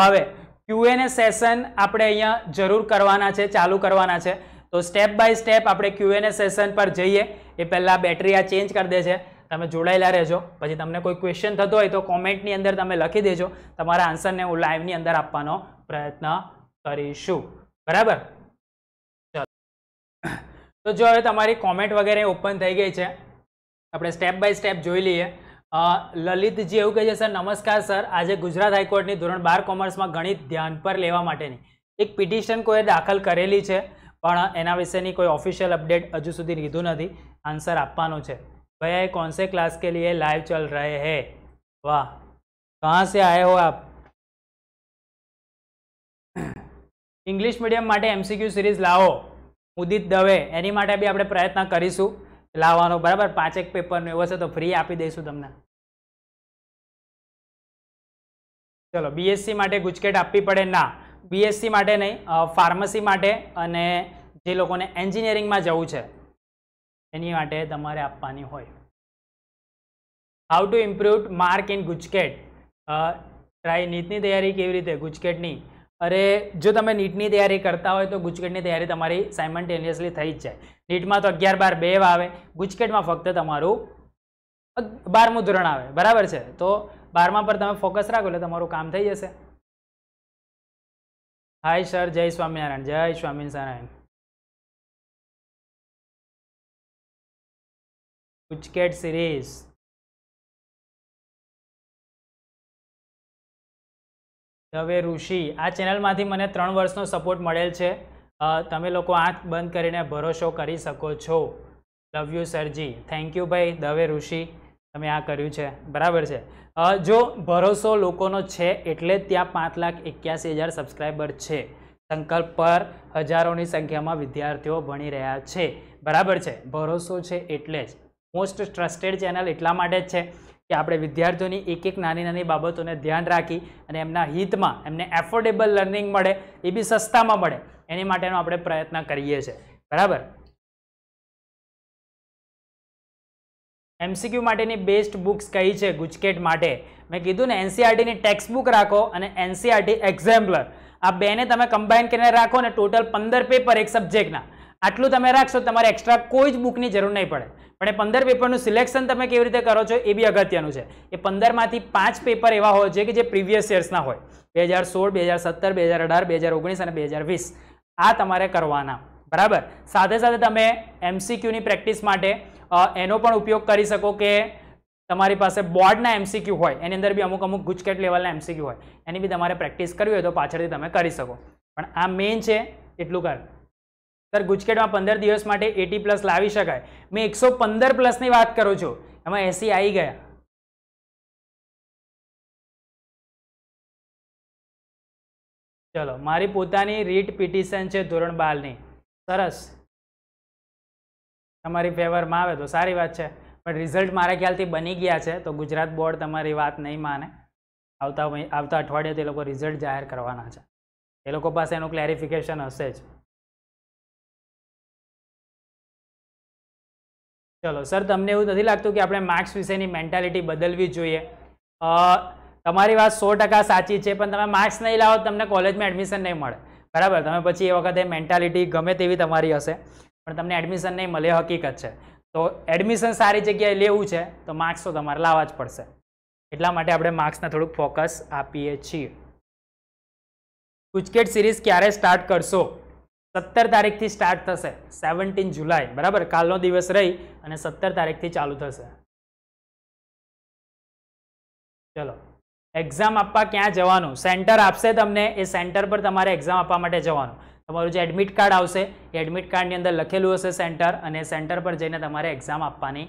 હવે ક્યુએનએ સેશન આપણે અહીંયા જરૂર કરવાના છે ચાલુ કરવાના છે તો સ્ટેપ બાય સ્ટેપ આપણે ક્યુએનએ સેશન પર જઈએ એ પહેલાં બેટરી આ ચેન્જ કરી દે છે તમે જોડાયેલા રહેજો પછી તમને કોઈ ક્વેશ્ચન થતો હોય તો કોમેન્ટની અંદર તમે લખી દેજો તમારા આન્સરને હું લાઈવની અંદર આપવાનો પ્રયત્ન કરીશું બરાબર તો જો હવે તમારી કોમેન્ટ વગેરે ઓપન થઈ ગઈ છે આપણે સ્ટેપ બાય સ્ટેપ જોઈ લઈએ લલિતજી એવું કહે છે સર નમસ્કાર સર આજે ગુજરાત હાઈકોર્ટની ધોરણ બાર કોમર્સમાં ગણિત ધ્યાન પર લેવા માટેની એક પિટિશન કોઈએ દાખલ કરેલી છે પણ એના વિશેની કોઈ ઓફિશિયલ અપડેટ હજુ સુધી લીધું નથી આન્સર આપવાનો છે ભૈયા કોણ સે ક્લાસ કે લીએ લાઈવ ચલ રહે હે વાહ કહા સે આયે હો આપ ઇંગ્લિશ મીડિયમ માટે એમસીક્યુ સિરીઝ લાવો ઉદિત દવે એની માટે બી આપણે પ્રયત્ન કરીશું લાવવાનો બરાબર પાંચેક પેપરનો એવો છે તો ફ્રી આપી દઈશું તમને ચલો બીએસસી માટે ગુજકેટ આપવી પડે ના બીએસસી માટે નહીં ફાર્મસી માટે અને જે લોકોને એન્જિનિયરિંગમાં જવું છે એની માટે તમારે આપવાની હોય how to improve mark in GUJCET try નીટની તૈયારી કેવી રીતે ગુજકેટની અરે જો તમે નીટની તૈયારી કરતા હોય તો ગુજકેટની તૈયારી તમારી સાયમલ્ટેનિયસલી થઈ જ જાય નીટમાં તો અગિયાર બાર બે આવે ગુજકેટમાં ફક્ત તમારું બારમું ધોરણ આવે બરાબર છે તો બારમા પર તમે ફોકસ રાખો એટલે તમારું કામ થઈ જશે હાય સર જય સ્વામિનારાયણ જય સ્વામિનારાયણ ગુજકેટ સિરીઝ દવે ઋષિ આ ચેનલમાંથી મને ત્રણ વર્ષનો સપોર્ટ મળેલ છે તમે લોકો આંખ બંધ કરીને ભરોસો કરી શકો છો લવ યુ સરજી થેન્ક યુ ભાઈ દવે ઋષિ તમે આ કર્યું છે બરાબર છે જો ભરોસો લોકોનો છે એટલે જ ત્યાં પાંચ લાખ એક્યાસી હજાર સબસ્ક્રાઈબર છે સંકલ્પ પર હજારોની સંખ્યામાં વિદ્યાર્થીઓ ભણી રહ્યા છે બરાબર છે ભરોસો છે એટલે જ મોસ્ટ ટ્રસ્ટેડ ચેનલ એટલા માટે જ છે કે આપણે વિદ્યાર્થીઓની એક એક નાની નાની બાબતોને ધ્યાન રાખી અને એમના હિતમાં એમને એફોર્ડેબલ લર્નિંગ મળે એ બી સસ્તામાં મળે એની માટેનો આપણે પ્રયત્ન કરીએ છીએ બરાબર એમસીક્યુ માટેની બેસ્ટ બુક્સ કઈ છે ગુજકેટ માટે મેં કીધું ને એનસીઆરટીની ટેક્સ્ટ બુક રાખો અને એનસીઆરટી એક્ઝેમ્પલર e આ બેને તમે કમ્બાઈન કરીને રાખો ને ટોટલ પંદર પેપર એક સબ્જેક્ટના આટલું તમે રાખશો તમારે એક્સ્ટ્રા કોઈ જ બુકની જરૂર નહીં પડે પણ એ પંદર પેપરનું સિલેક્શન તમે કેવી રીતે કરો છો એ બી અગત્યનું છે એ પંદરમાંથી પાંચ પેપર એવા હોય છે કે જે પ્રીવિયસ યર્સના હોય બે હજાર સોળ બે હજાર સત્તર બે હજાર અઢાર બે હજાર ઓગણીસ અને બે હજાર વીસ આ તમારે કરવાના બરાબર સાથે સાથે તમે એમસીક્યુની પ્રેક્ટિસ માટે એનો પણ ઉપયોગ કરી શકો કે તમારી પાસે બોર્ડના એમસીક્યુ હોય એની અંદર બી અમુક અમુક ગુજકેટ લેવલના એમસીક્યુ હોય એની બી તમારે પ્રેક્ટિસ કરવી હોય તો પાછળથી તમે કરી શકો પણ આ મેઇન છે એટલું કર સર ગુજકેટમાં પંદર દિવસ માટે એટી પ્લસ લાવી શકાય મેં એકસો પંદર પ્લસની વાત કરું છું એમાં એસી આવી ગયા ચલો મારી પોતાની રીટ પિટિશન છે ધોરણ બારની સરસ તમારી ફેવરમાં આવે તો સારી વાત છે પણ રિઝલ્ટ મારા ખ્યાલથી બની ગયા છે તો ગુજરાત બોર્ડ તમારી વાત નહીં માને આવતા આવતા અઠવાડિયે તે લોકો રિઝલ્ટ જાહેર કરવાના છે એ લોકો પાસે એનું ક્લેરિફિકેશન હશે જ ચલો સર તમને એવું નથી લાગતું કે આપણે માર્ક્સ વિશેની મેન્ટાલિટી બદલવી જોઈએ તમારી વાત સો ટકા સાચી છે પણ તમે માર્ક્સ નહીં લાવો તમને કોલેજમાં એડમિશન નહીં મળે બરાબર તમે પછી એ વખતે મેન્ટાલિટી ગમે તેવી તમારી હશે પણ તમને એડમિશન નહીં મળે હકીકત છે તો એડમિશન સારી જગ્યાએ લેવું છે તો માર્ક્સ તો તમારે લાવવા જ પડશે એટલા માટે આપણે માર્ક્સને થોડુંક ફોકસ આપીએ છીએ ગુજકેટ સિરીઝ ક્યારે સ્ટાર્ટ કરશો સત્તર તારીખથી સ્ટાર્ટ થશે સેવન્ટીન જુલાઈ બરાબર કાલનો દિવસ રહી અને સત્તર તારીખથી ચાલુ થશે ચલો એક્ઝામ આપવા ક્યાં જવાનું સેન્ટર આપશે તમને એ સેન્ટર પર તમારે એક્ઝામ આપવા માટે જવાનું તમારું જે એડમિટ કાર્ડ આવશે એ એડમિટ કાર્ડની અંદર લખેલું હશે સેન્ટર અને સેન્ટર પર જઈને તમારે એક્ઝામ આપવાની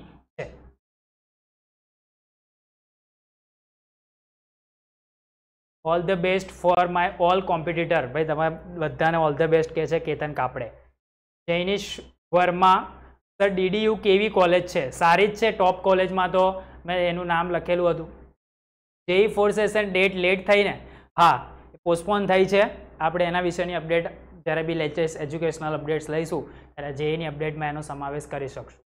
all the best for my all competitor ભાઈ તમે બધાને ઓલ ધ બેસ્ટ કહે છે કેતન કાપડે જૈનિશ વર્મા સર ડીડીયુ કેવી કોલેજ છે સારી જ છે ટોપ કોલેજમાં તો મેં એનું નામ લખેલું હતું JEE four session date late થઈને હા પોસ્ટપોન થઈ છે આપણે એના વિશેની અપડેટ જ્યારે બી લેટેસ્ટ એજ્યુકેશનલ અપડેટ્સ લઈશું ત્યારે જેઈની અપડેટમાં એનો સમાવેશ કરી શકશું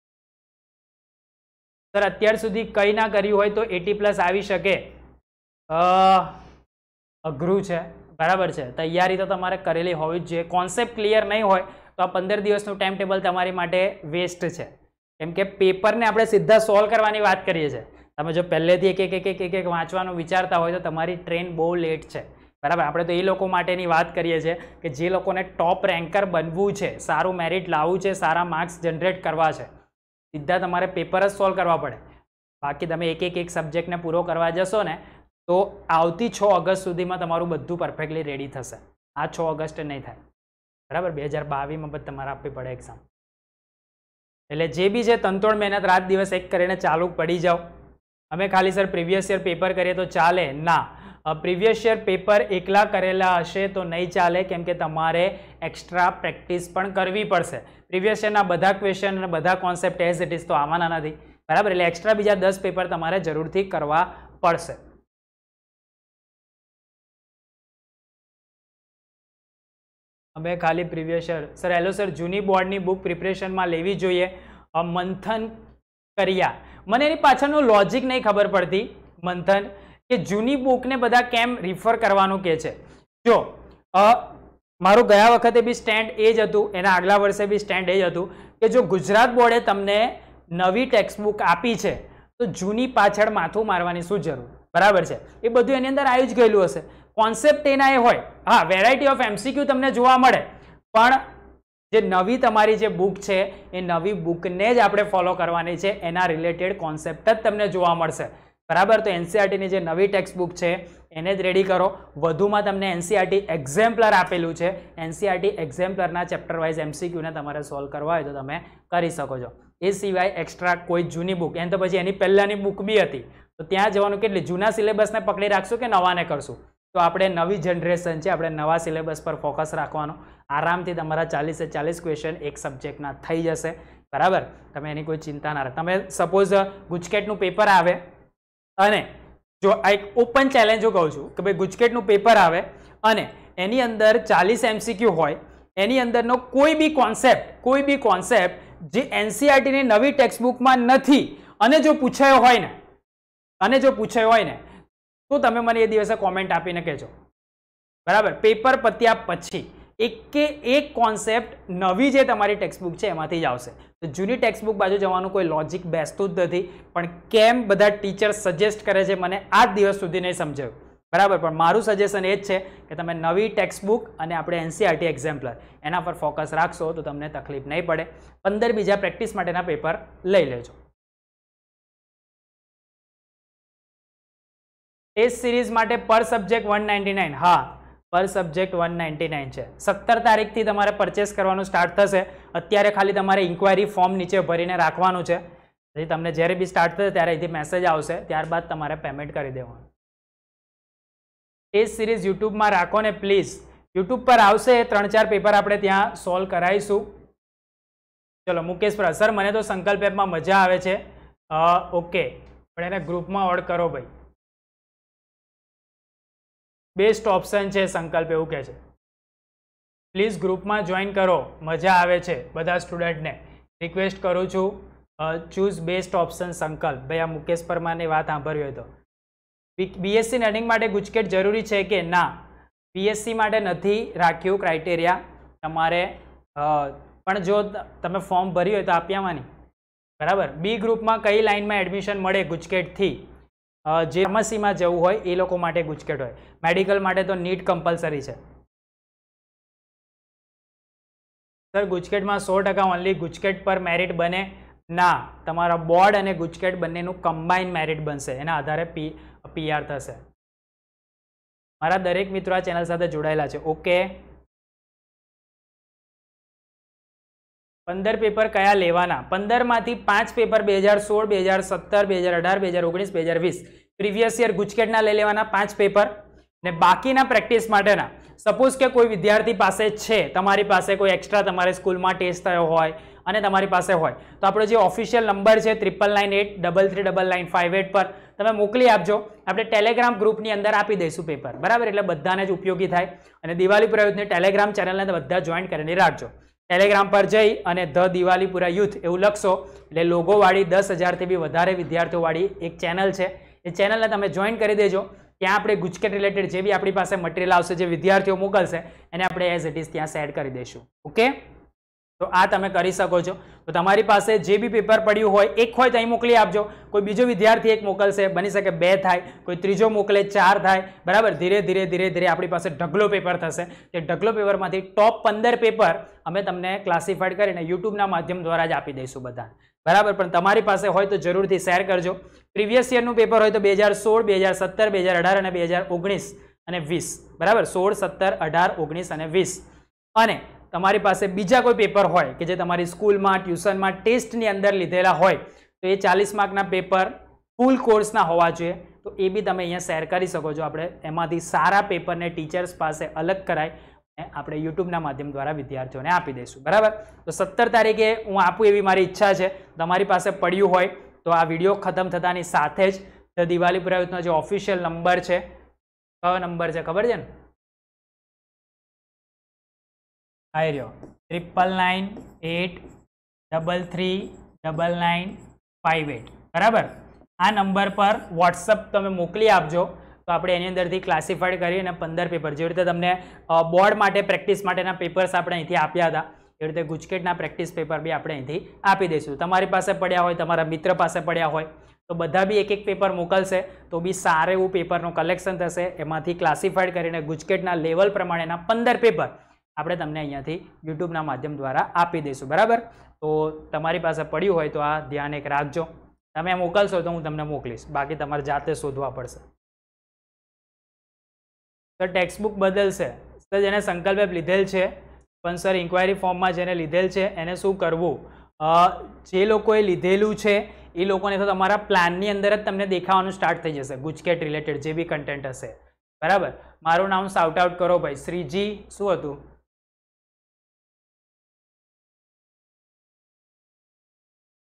સર અત્યાર સુધી કંઈ ના કર્યું હોય તો એટી પ્લસ આવી શકે અઘરું છે બરાબર છે તૈયારી તો તમારે કરેલી હોવી જ જોઈએ કોન્સેપ્ટ ક્લિયર નહીં હોય તો આ પંદર દિવસનું ટાઈમ ટેબલ તમારી માટે વેસ્ટ છે કેમ કે પેપરને આપણે સીધા સોલ્વ કરવાની વાત કરીએ છીએ તમે જો પહેલેથી એક એક એક એક એક એક વાંચવાનું વિચારતા હોય તો તમારી ટ્રેન બહુ લેટ છે બરાબર આપણે તો એ લોકો માટેની વાત કરીએ છીએ કે જે લોકોને ટોપ રેન્કર બનવું છે સારું મેરિટ લાવવું છે સારા માર્ક્સ જનરેટ કરવા છે સીધા તમારે પેપર જ સોલ્વ કરવા પડે બાકી તમે એક એક એક સબ્જેક્ટને પૂરો કરવા જશો ને તો આવતી છ ઓગસ્ટ સુધીમાં તમારું બધું પરફેક્ટલી રેડી થશે આ છ ઓગસ્ટ નહીં થાય બરાબર બે હજાર બાવીસમાં પણ તમારે આપવી પડે એક્ઝામ એટલે જે બી છે તંતોડ મહેનત રાત દિવસ એક કરીને ચાલુ પડી જાઓ અમે ખાલી સર પ્રીવિયસ યર પેપર કરીએ તો ચાલે ના પ્રીવિયસ યર પેપર એકલા કરેલા હશે તો નહીં ચાલે કેમ કે તમારે એક્સ્ટ્રા પ્રેક્ટિસ પણ કરવી પડશે પ્રીવિયસ યરના બધા ક્વેશ્ચન અને બધા કોન્સેપ્ટ એઝ ઇટ ઇઝ તો આવવાના નથી બરાબર એટલે એક્સ્ટ્રા બીજા દસ પેપર તમારે જરૂરથી કરવા પડશે અમે ખાલી previous year sir hello sir જૂની બોર્ડની બુક પ્રિપરેશનમાં લેવી જોઈએ મંથન કર્યા મને એની પાછળનું લોજિક નહીં ખબર પડતી મંથન કે જૂની બુકને બધા કેમ રિફર કરવાનું કહે છે જો મારું ગયા વખતે બી સ્ટેન્ડ એ જ હતું એના આગલા વર્ષે બી સ્ટેન્ડ એ જ હતું કે જો ગુજરાત બોર્ડે તમને નવી ટેક્સ્ટબુક આપી છે તો જૂની પાછળ માથું મારવાની શું જરૂર બરાબર છે એ બધું એની અંદર આવી જ ગયેલું હશે કોન્સેપ્ટ એના એ હોય હા વેરાયટી ઓફ એમસીક્યુ તમને જોવા મળે પણ જે નવી તમારી જે બુક છે એ નવી બુકને જ આપણે ફોલો કરવાની છે એના રિલેટેડ કોન્સેપ્ટ જ તમને જોવા મળશે બરાબર તો એનસીઆરટીની e જે નવી ટેક્સ્ટ બુક છે એને જ રેડી કરો વધુમાં તમને એનસીઆરટી એક્ઝેમ્પલર e આપેલું છે એનસીઆરટી એક્ઝેમ્પલરના ચેપ્ટર વાઇઝ એમસીક્યુને તમારે સોલ્વ કરવા હોય તો તમે કરી શકો છો એ સિવાય એક્સ્ટ્રા કોઈ જૂની બુક એમ તો પછી એની પહેલાંની બુક બી હતી તો ત્યાં જવાનું કેટલી જૂના સિલેબસને પકડી રાખશું કે નવાને કરશું તો આપણે નવી જનરેશન છે આપણે નવા સિલેબસ પર ફોકસ રાખવાનો આરામથી તમારા ચાલીસે ચાલીસ ક્વેશ્ચન એક સબ્જેક્ટના થઈ જશે બરાબર તમે એની કોઈ ચિંતા ના રાખો તમે સપોઝ ગુજકેટનું પેપર આવે અને જો આ એક ઓપન ચેલેન્જો કહું છું કે ભાઈ ગુજકેટનું પેપર આવે અને એની અંદર ચાલીસ એમસીક્યુ હોય એની અંદરનો કોઈ બી કોન્સેપ્ટ કોઈ બી કોન્સેપ્ટ જે એનસીઆરટીની e નવી ટેક્સ્ટબુકમાં નથી અને જો પૂછાયો હોય ને અને જો પૂછાયો હોય ને તો તમે મને એ દિવસે કોમેન્ટ આપીને કહેજો બરાબર પેપર પત્યા પછી એક કે એક કોન્સેપ્ટ નવી જે તમારી ટેક્સ્ટબુક છે એમાંથી જ આવશે તો જૂની ટેક્સ્ટબુક બાજુ જવાનું કોઈ લોજિક બેસતું જ નથી પણ કેમ બધા ટીચર સજેસ્ટ કરે છે મને આ જ દિવસ સુધી નહીં સમજાયું બરાબર પણ મારું સજેશન એ જ છે કે તમે નવી ટેક્સ્ટબુક અને આપણે એનસીઆરટી એક્ઝામ્પલર e એના પર ફોકસ રાખશો તો તમને તકલીફ નહીં પડે પંદર બીજા પ્રેક્ટિસ માટેના પેપર લઈ લેજો એજ સિરીઝ માટે પર સબ્જેક્ટ વન હા પર સબ્જેક્ટ વન નાઇન્ટી છે સત્તર તારીખથી તમારે પરચેસ કરવાનું સ્ટાર્ટ થશે અત્યારે ખાલી તમારે ઇન્ક્વાયરી ફોર્મ નીચે ભરીને રાખવાનું છે પછી તમને જ્યારે બી સ્ટાર્ટ થશે ત્યારે અહીંથી મેસેજ આવશે ત્યારબાદ તમારે પેમેન્ટ કરી દેવાનું એ સિરીઝ યુટ્યુબમાં રાખો ને પ્લીઝ યુટ્યુબ પર આવશે ત્રણ ચાર પેપર આપણે ત્યાં સોલ્વ કરાવીશું ચલો મુકેશ પર સર મને તો સંકલ્પ એપમાં મજા આવે છે ઓકે પણ એને ગ્રુપમાં ઓડ કરો ભાઈ બેસ્ટ ઓપ્શન છે સંકલ્પ એવું કહે છે પ્લીઝ ગ્રુપમાં જોઈન કરો મજા આવે છે બધા સ્ટુડન્ટને રિક્વેસ્ટ કરું છું ચૂઝ બેસ્ટ ઓપ્શન સંકલ્પ ભાઈ આ મુકેશ પરમારની વાત સાંભળ્યો હતો બીએસસી નર્નિંગ માટે ગુજકેટ જરૂરી છે કે ના બીએસસી માટે નથી રાખ્યું ક્રાઇટેરિયા તમારે પણ જો તમે ફોર્મ ભર્યું હોય તો આપી આવવાની બરાબર બી ગ્રુપમાં કઈ લાઇનમાં એડમિશન મળે ગુજકેટથી જે ફાર્મસીમાં જવું હોય એ લોકો માટે ગુજકેટ હોય મેડિકલ માટે તો નીટ કમ્પલસરી છે સર ગુજકેટમાં સો ટકા ઓનલી ગુજકેટ પર મેરિટ બને ના તમારા બોર્ડ અને ગુજકેટ બંનેનું કમ્બાઈન મેરિટ બનશે એના આધારે પી પીઆર થશે મારા દરેક મિત્રો આ ચેનલ સાથે જોડાયેલા છે ઓકે પંદર પેપર કયા લેવાના પંદરમાંથી પાંચ પેપર બે હજાર સોળ બે હજાર સત્તર બે હજાર અઢાર બે હજાર ઓગણીસ બે હજાર વીસ પ્રીવિયસ યર ગુજકેટના લઈ લેવાના પાંચ પેપર ને બાકીના પ્રેક્ટિસ માટેના સપોઝ કે કોઈ વિદ્યાર્થી પાસે છે તમારી પાસે કોઈ એક્સ્ટ્રા તમારે સ્કૂલમાં ટેસ્ટ થયો હોય અને તમારી પાસે હોય તો આપણો જે ઓફિશિયલ નંબર છે triple nine eight double three double nine five eight પર તમે મોકલી આપજો આપણે ટેલિગ્રામ ગ્રુપની અંદર આપી દઈશું પેપર બરાબર એટલે બધાને જ ઉપયોગી થાય અને દિવાળી પ્રયોગની ટેલિગ્રામ ચેનલને બધા જોઈન કરીને રાખજો ટેલિગ્રામ પર જઈ અને ધ દિવાલીપુરા યુથ એવું લખશો એટલે લોગોવાળી દસ હજારથી બી વધારે વિદ્યાર્થીઓવાળી એક ચેનલ છે એ ચેનલને તમે જોઈન કરી દેજો ત્યાં આપણે ગુજકેટ રિલેટેડ જે બી આપણી પાસે મટીરિયલ આવશે જે વિદ્યાર્થીઓ મોકલશે એને આપણે એઝ ઇટ ઇઝ ત્યાં સેડ કરી દઈશું ઓકે તો આ તમે કરી શકો છો તો તમારી પાસે જે બી પેપર પડ્યું હોય એક હોય તો અહીં મોકલી આપજો કોઈ બીજો વિદ્યાર્થી એક મોકલશે બની શકે બે થાય કોઈ ત્રીજો મોકલે ચાર થાય બરાબર ધીરે ધીરે ધીરે ધીરે આપણી પાસે ઢગલો પેપર થશે તે ઢગલો પેપરમાંથી ટોપ પંદર પેપર અમે તમને ક્લાસિફાઈડ કરીને યુટ્યુબના માધ્યમ દ્વારા જ આપી દઈશું બધા બરાબર પણ તમારી પાસે હોય તો જરૂરથી શેર કરજો પ્રીવિયસ યરનું પેપર હોય તો બે હજાર સોળ બે હજાર સત્તર બે હજાર અઢાર અને બે હજાર ઓગણીસ અને વીસ બરાબર સોળ સત્તર અઢાર ઓગણીસ અને વીસ અને તમારી પાસે બીજા કોઈ પેપર હોય કે જે તમારી સ્કૂલમાં ટ્યુશનમાં ટેસ્ટની અંદર લીધેલા હોય તો એ ચાલીસ માર્કના પેપર ફૂલ કોર્સના હોવા જોઈએ તો એ બી તમે અહીંયા શેર કરી શકો છો આપણે એમાંથી સારા પેપરને ટીચર્સ પાસે અલગ કરાય આપણે યુટ્યુબના માધ્યમ દ્વારા વિદ્યાર્થીઓને આપી દઈશું બરાબર તો સત્તર તારીખે હું આપું એવી મારી ઈચ્છા છે તમારી પાસે પડ્યું હોય તો આ વિડીયો ખતમ થતાની સાથે જ દિવાળી પ્રયુતનો જે ઓફિશિયલ નંબર છે કયો નંબર છે ખબર છે ને આવી રહ્યો triple nine eight double three double nine five eight બરાબર આ નંબર પર વોટ્સઅપ તમે મોકલી આપજો તો આપણે એની અંદરથી ક્લાસિફાઈડ કરી અને પંદર પેપર જેવી રીતે તમને બોર્ડ માટે પ્રેક્ટિસ માટેના પેપર્સ આપણે અહીંથી આપ્યા હતા એવી રીતે ગુજકેટના પ્રેક્ટિસ પેપર બી આપણે અહીંથી આપી દઈશું તમારી પાસે પડ્યા હોય તમારા મિત્ર પાસે પડ્યા હોય તો બધા બી એક એક પેપર મોકલશે તો બી સારું એવું પેપરનું કલેક્શન થશે એમાંથી ક્લાસિફાઈડ કરીને ગુજકેટના લેવલ પ્રમાણેના પંદર પેપર આપણે તમને અહીંયાથી યુટ્યુબના માધ્યમ દ્વારા આપી દઈશું બરાબર તો તમારી પાસે પડ્યું હોય તો આ ધ્યાન એક રાખજો તમે મોકલશો તો હું તમને મોકલીશ બાકી તમારે જાતે શોધવા પડશે તો ટેક્સ્ટબુક બદલશે સર જેને સંકલ્પ એપ લીધેલ છે પણ સર ઇન્ક્વાયરી ફોર્મમાં જેને લીધેલ છે એને શું કરવું જે લોકોએ લીધેલું છે એ લોકોને તો તમારા પ્લાનની અંદર જ તમને દેખાવાનું સ્ટાર્ટ થઈ જશે ગુજકેટ રિલેટેડ જે બી કન્ટેન્ટ હશે બરાબર મારું નામ સાઉટ આઉટ કરો ભાઈ શ્રીજી શું હતું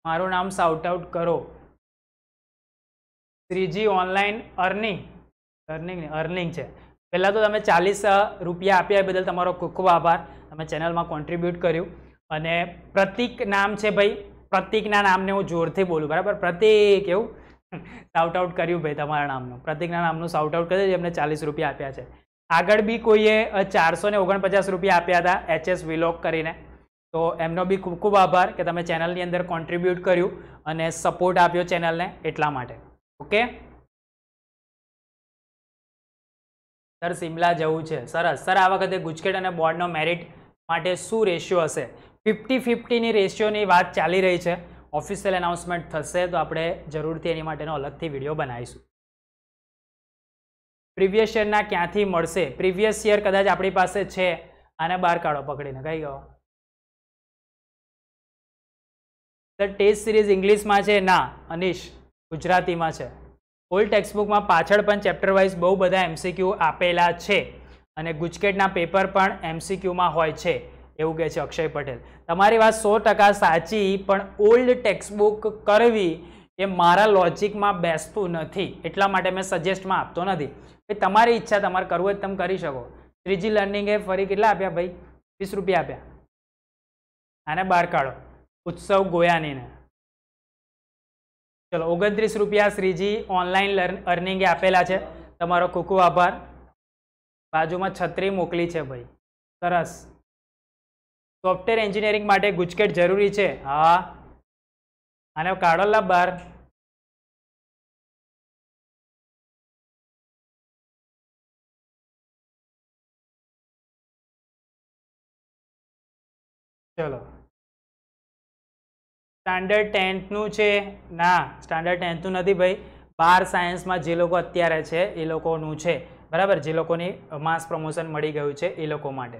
મારું નામ સાઉટ આઉટ કરો ત્રીજી ઓનલાઈન અર્નિંગ અર્નિંગ અર્નિંગ છે પહેલાં તો તમે ચાલીસ રૂપિયા આપ્યા બદલ તમારો ખૂબ ખૂબ આભાર તમે ચેનલમાં કોન્ટ્રીબ્યુટ કર્યું અને પ્રતિક નામ છે ભાઈ પ્રતિકના નામને હું જોરથી બોલું બરાબર પ્રતિક એવું સાઉટ આઉટ કર્યું ભાઈ તમારા નામનું પ્રતિકના નામનું સાઉટ આઉટ કર્યું એમને ચાલીસ રૂપિયા આપ્યા છે આગળ બી કોઈએ ચારસો ઓગણપચાસ રૂપિયા આપ્યા હતા એચએસ વિલોક કરીને તો એમનો બી ખૂબ ખૂબ આભાર કે તમે ચેનલની અંદર કોન્ટ્રીબ્યુટ કર્યું અને સપોર્ટ આપ્યો ચેનલને એટલા માટે ઓકે સર સિમલા જવું છે સરસ સર આ વખતે ગુજકેટ અને બોર્ડનો મેરિટ માટે શું રેશિયો હશે ફિફ્ટી ફિફ્ટીની રેશિયોની વાત ચાલી રહી છે ઓફિશિયલ એનાઉન્સમેન્ટ થશે તો આપણે જરૂરથી એની માટેનો અલગથી વિડીયો બનાવીશું પ્રીવિયસ યરના ક્યાંથી મળશે પ્રીવિયસ યર કદાચ આપણી પાસે છે આને બહાર કાઢો પકડીને કઈ ગયો સર ટેસ્ટ સિરીઝ ઇંગ્લિશમાં છે ના અનિશ ગુજરાતીમાં છે ઓલ ટેક્સ્ટબુકમાં પાછળ પણ ચેપ્ટર વાઇઝ બહુ બધા એમસીક્યુ આપેલા છે અને ગુજકેટના પેપર પણ એમસીક્યુમાં હોય છે એવું કહે છે અક્ષય પટેલ તમારી વાત સો ટકા સાચી પણ ઓલ્ડ ટેક્સ્ટબુક કરવી એ મારા લોજિકમાં બેસતું નથી એટલા માટે મેં સજેસ્ટમાં આપતો નથી ભાઈ તમારી ઈચ્છા તમારે કરવું જ તમે કરી શકો ત્રીજી લર્નિંગે ફરી કેટલા આપ્યા ભાઈ વીસ રૂપિયા આપ્યા આને બહાર કાઢો ઉત્સવ ગોયાનીને ચલો ઓગણત્રીસ રૂપિયા શ્રીજી ઓનલાઈન અર્નિંગે આપેલા છે તમારો ખૂબ ખૂબ આભાર બાજુમાં છત્રી મોકલી છે ભાઈ સરસ સોફ્ટવેર એન્જિનિયરિંગ માટે ગુજકેટ જરૂરી છે હા અને કાઢોલા બાર ચલો સ્ટાન્ડર્ડ ટેન્થનું છે ના સ્ટાન્ડર્ડ ટેન્થનું નથી ભાઈ બાર સાયન્સમાં જે લોકો અત્યારે છે એ લોકોનું છે બરાબર જે લોકોની માસ પ્રમોશન મળી ગયું છે એ લોકો માટે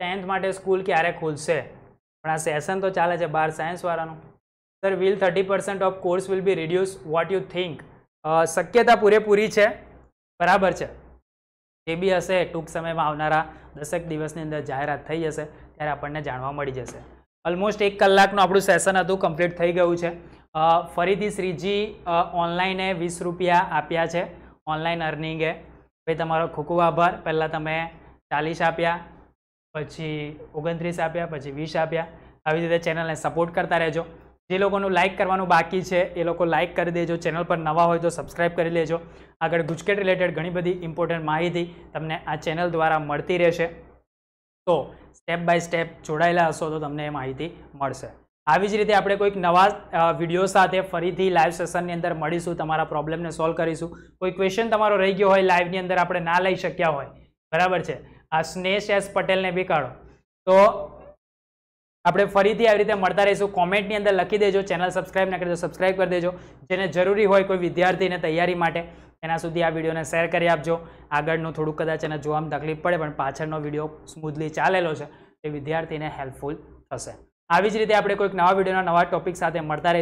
ટેન્થ માટે સ્કૂલ ક્યારે ખુલશે પણ આ સેશન તો ચાલે છે બાર સાયન્સવાળાનું sir will thirty percent of course will be reduce what you think શક્યતા પૂરેપૂરી છે બરાબર છે એ બી હશે ટૂંક સમયમાં આવનારા દસેક દિવસની અંદર જાહેરાત થઈ જશે ત્યારે આપણને જાણવા મળી જશે ઓલમોસ્ટ એક કલાકનું આપણું સેશન હતું કમ્પ્લીટ થઈ ગયું છે ફરીથી શ્રીજી ઓનલાઈને વીસ રૂપિયા આપ્યા છે ઓનલાઈન અર્નિંગે ભાઈ તમારો ખૂબ આભાર પહેલાં તમે ચાલીસ આપ્યા પછી ઓગણત્રીસ આપ્યા પછી વીસ આપ્યા આવી રીતે ચેનલને સપોર્ટ કરતા રહેજો જે લોકોનું લાઇક કરવાનું બાકી છે એ લોકો લાઇક કરી દેજો ચેનલ પર નવા હોય તો સબસ્ક્રાઈબ કરી લેજો આગળ ગુજકેટ રિલેટેડ ઘણી બધી ઇમ્પોર્ટન્ટ માહિતી તમને આ ચેનલ દ્વારા મળતી રહેશે તો સ્ટેપ બાય સ્ટેપ જોડાયેલા હશો તો તમને એ માહિતી મળશે આવી જ રીતે આપણે કોઈક નવા વિડીયો સાથે ફરીથી લાઈવ સેશનની અંદર મળીશું તમારા પ્રોબ્લેમને સોલ્વ કરીશું કોઈ ક્વેશ્ચન તમારો રહી ગયો હોય લાઈવની અંદર આપણે ના લઈ શક્યા હોય બરાબર છે આ સ્નેશ એસ પટેલને બી કાઢો તો આપણે ફરીથી આવી રીતે મળતા રહીશું કોમેન્ટની અંદર લખી દેજો ચેનલ સબસ્ક્રાઈબ ના કરી દો સબસ્ક્રાઈબ કરી દેજો જેને જરૂરી હોય કોઈ વિદ્યાર્થીને તૈયારી માટે એના સુધી આ વિડીયોને શેર કરી આપજો આગળનું થોડુંક કદાચ એને જોવામાં તકલીફ પડે પણ પાછળનો વિડીયો સ્મૂથલી ચાલેલો છે એ વિદ્યાર્થીને હેલ્પફુલ થશે આવી જ રીતે આપણે કોઈક નવા વિડીયોના નવા ટોપિક સાથે મળતા રહીશું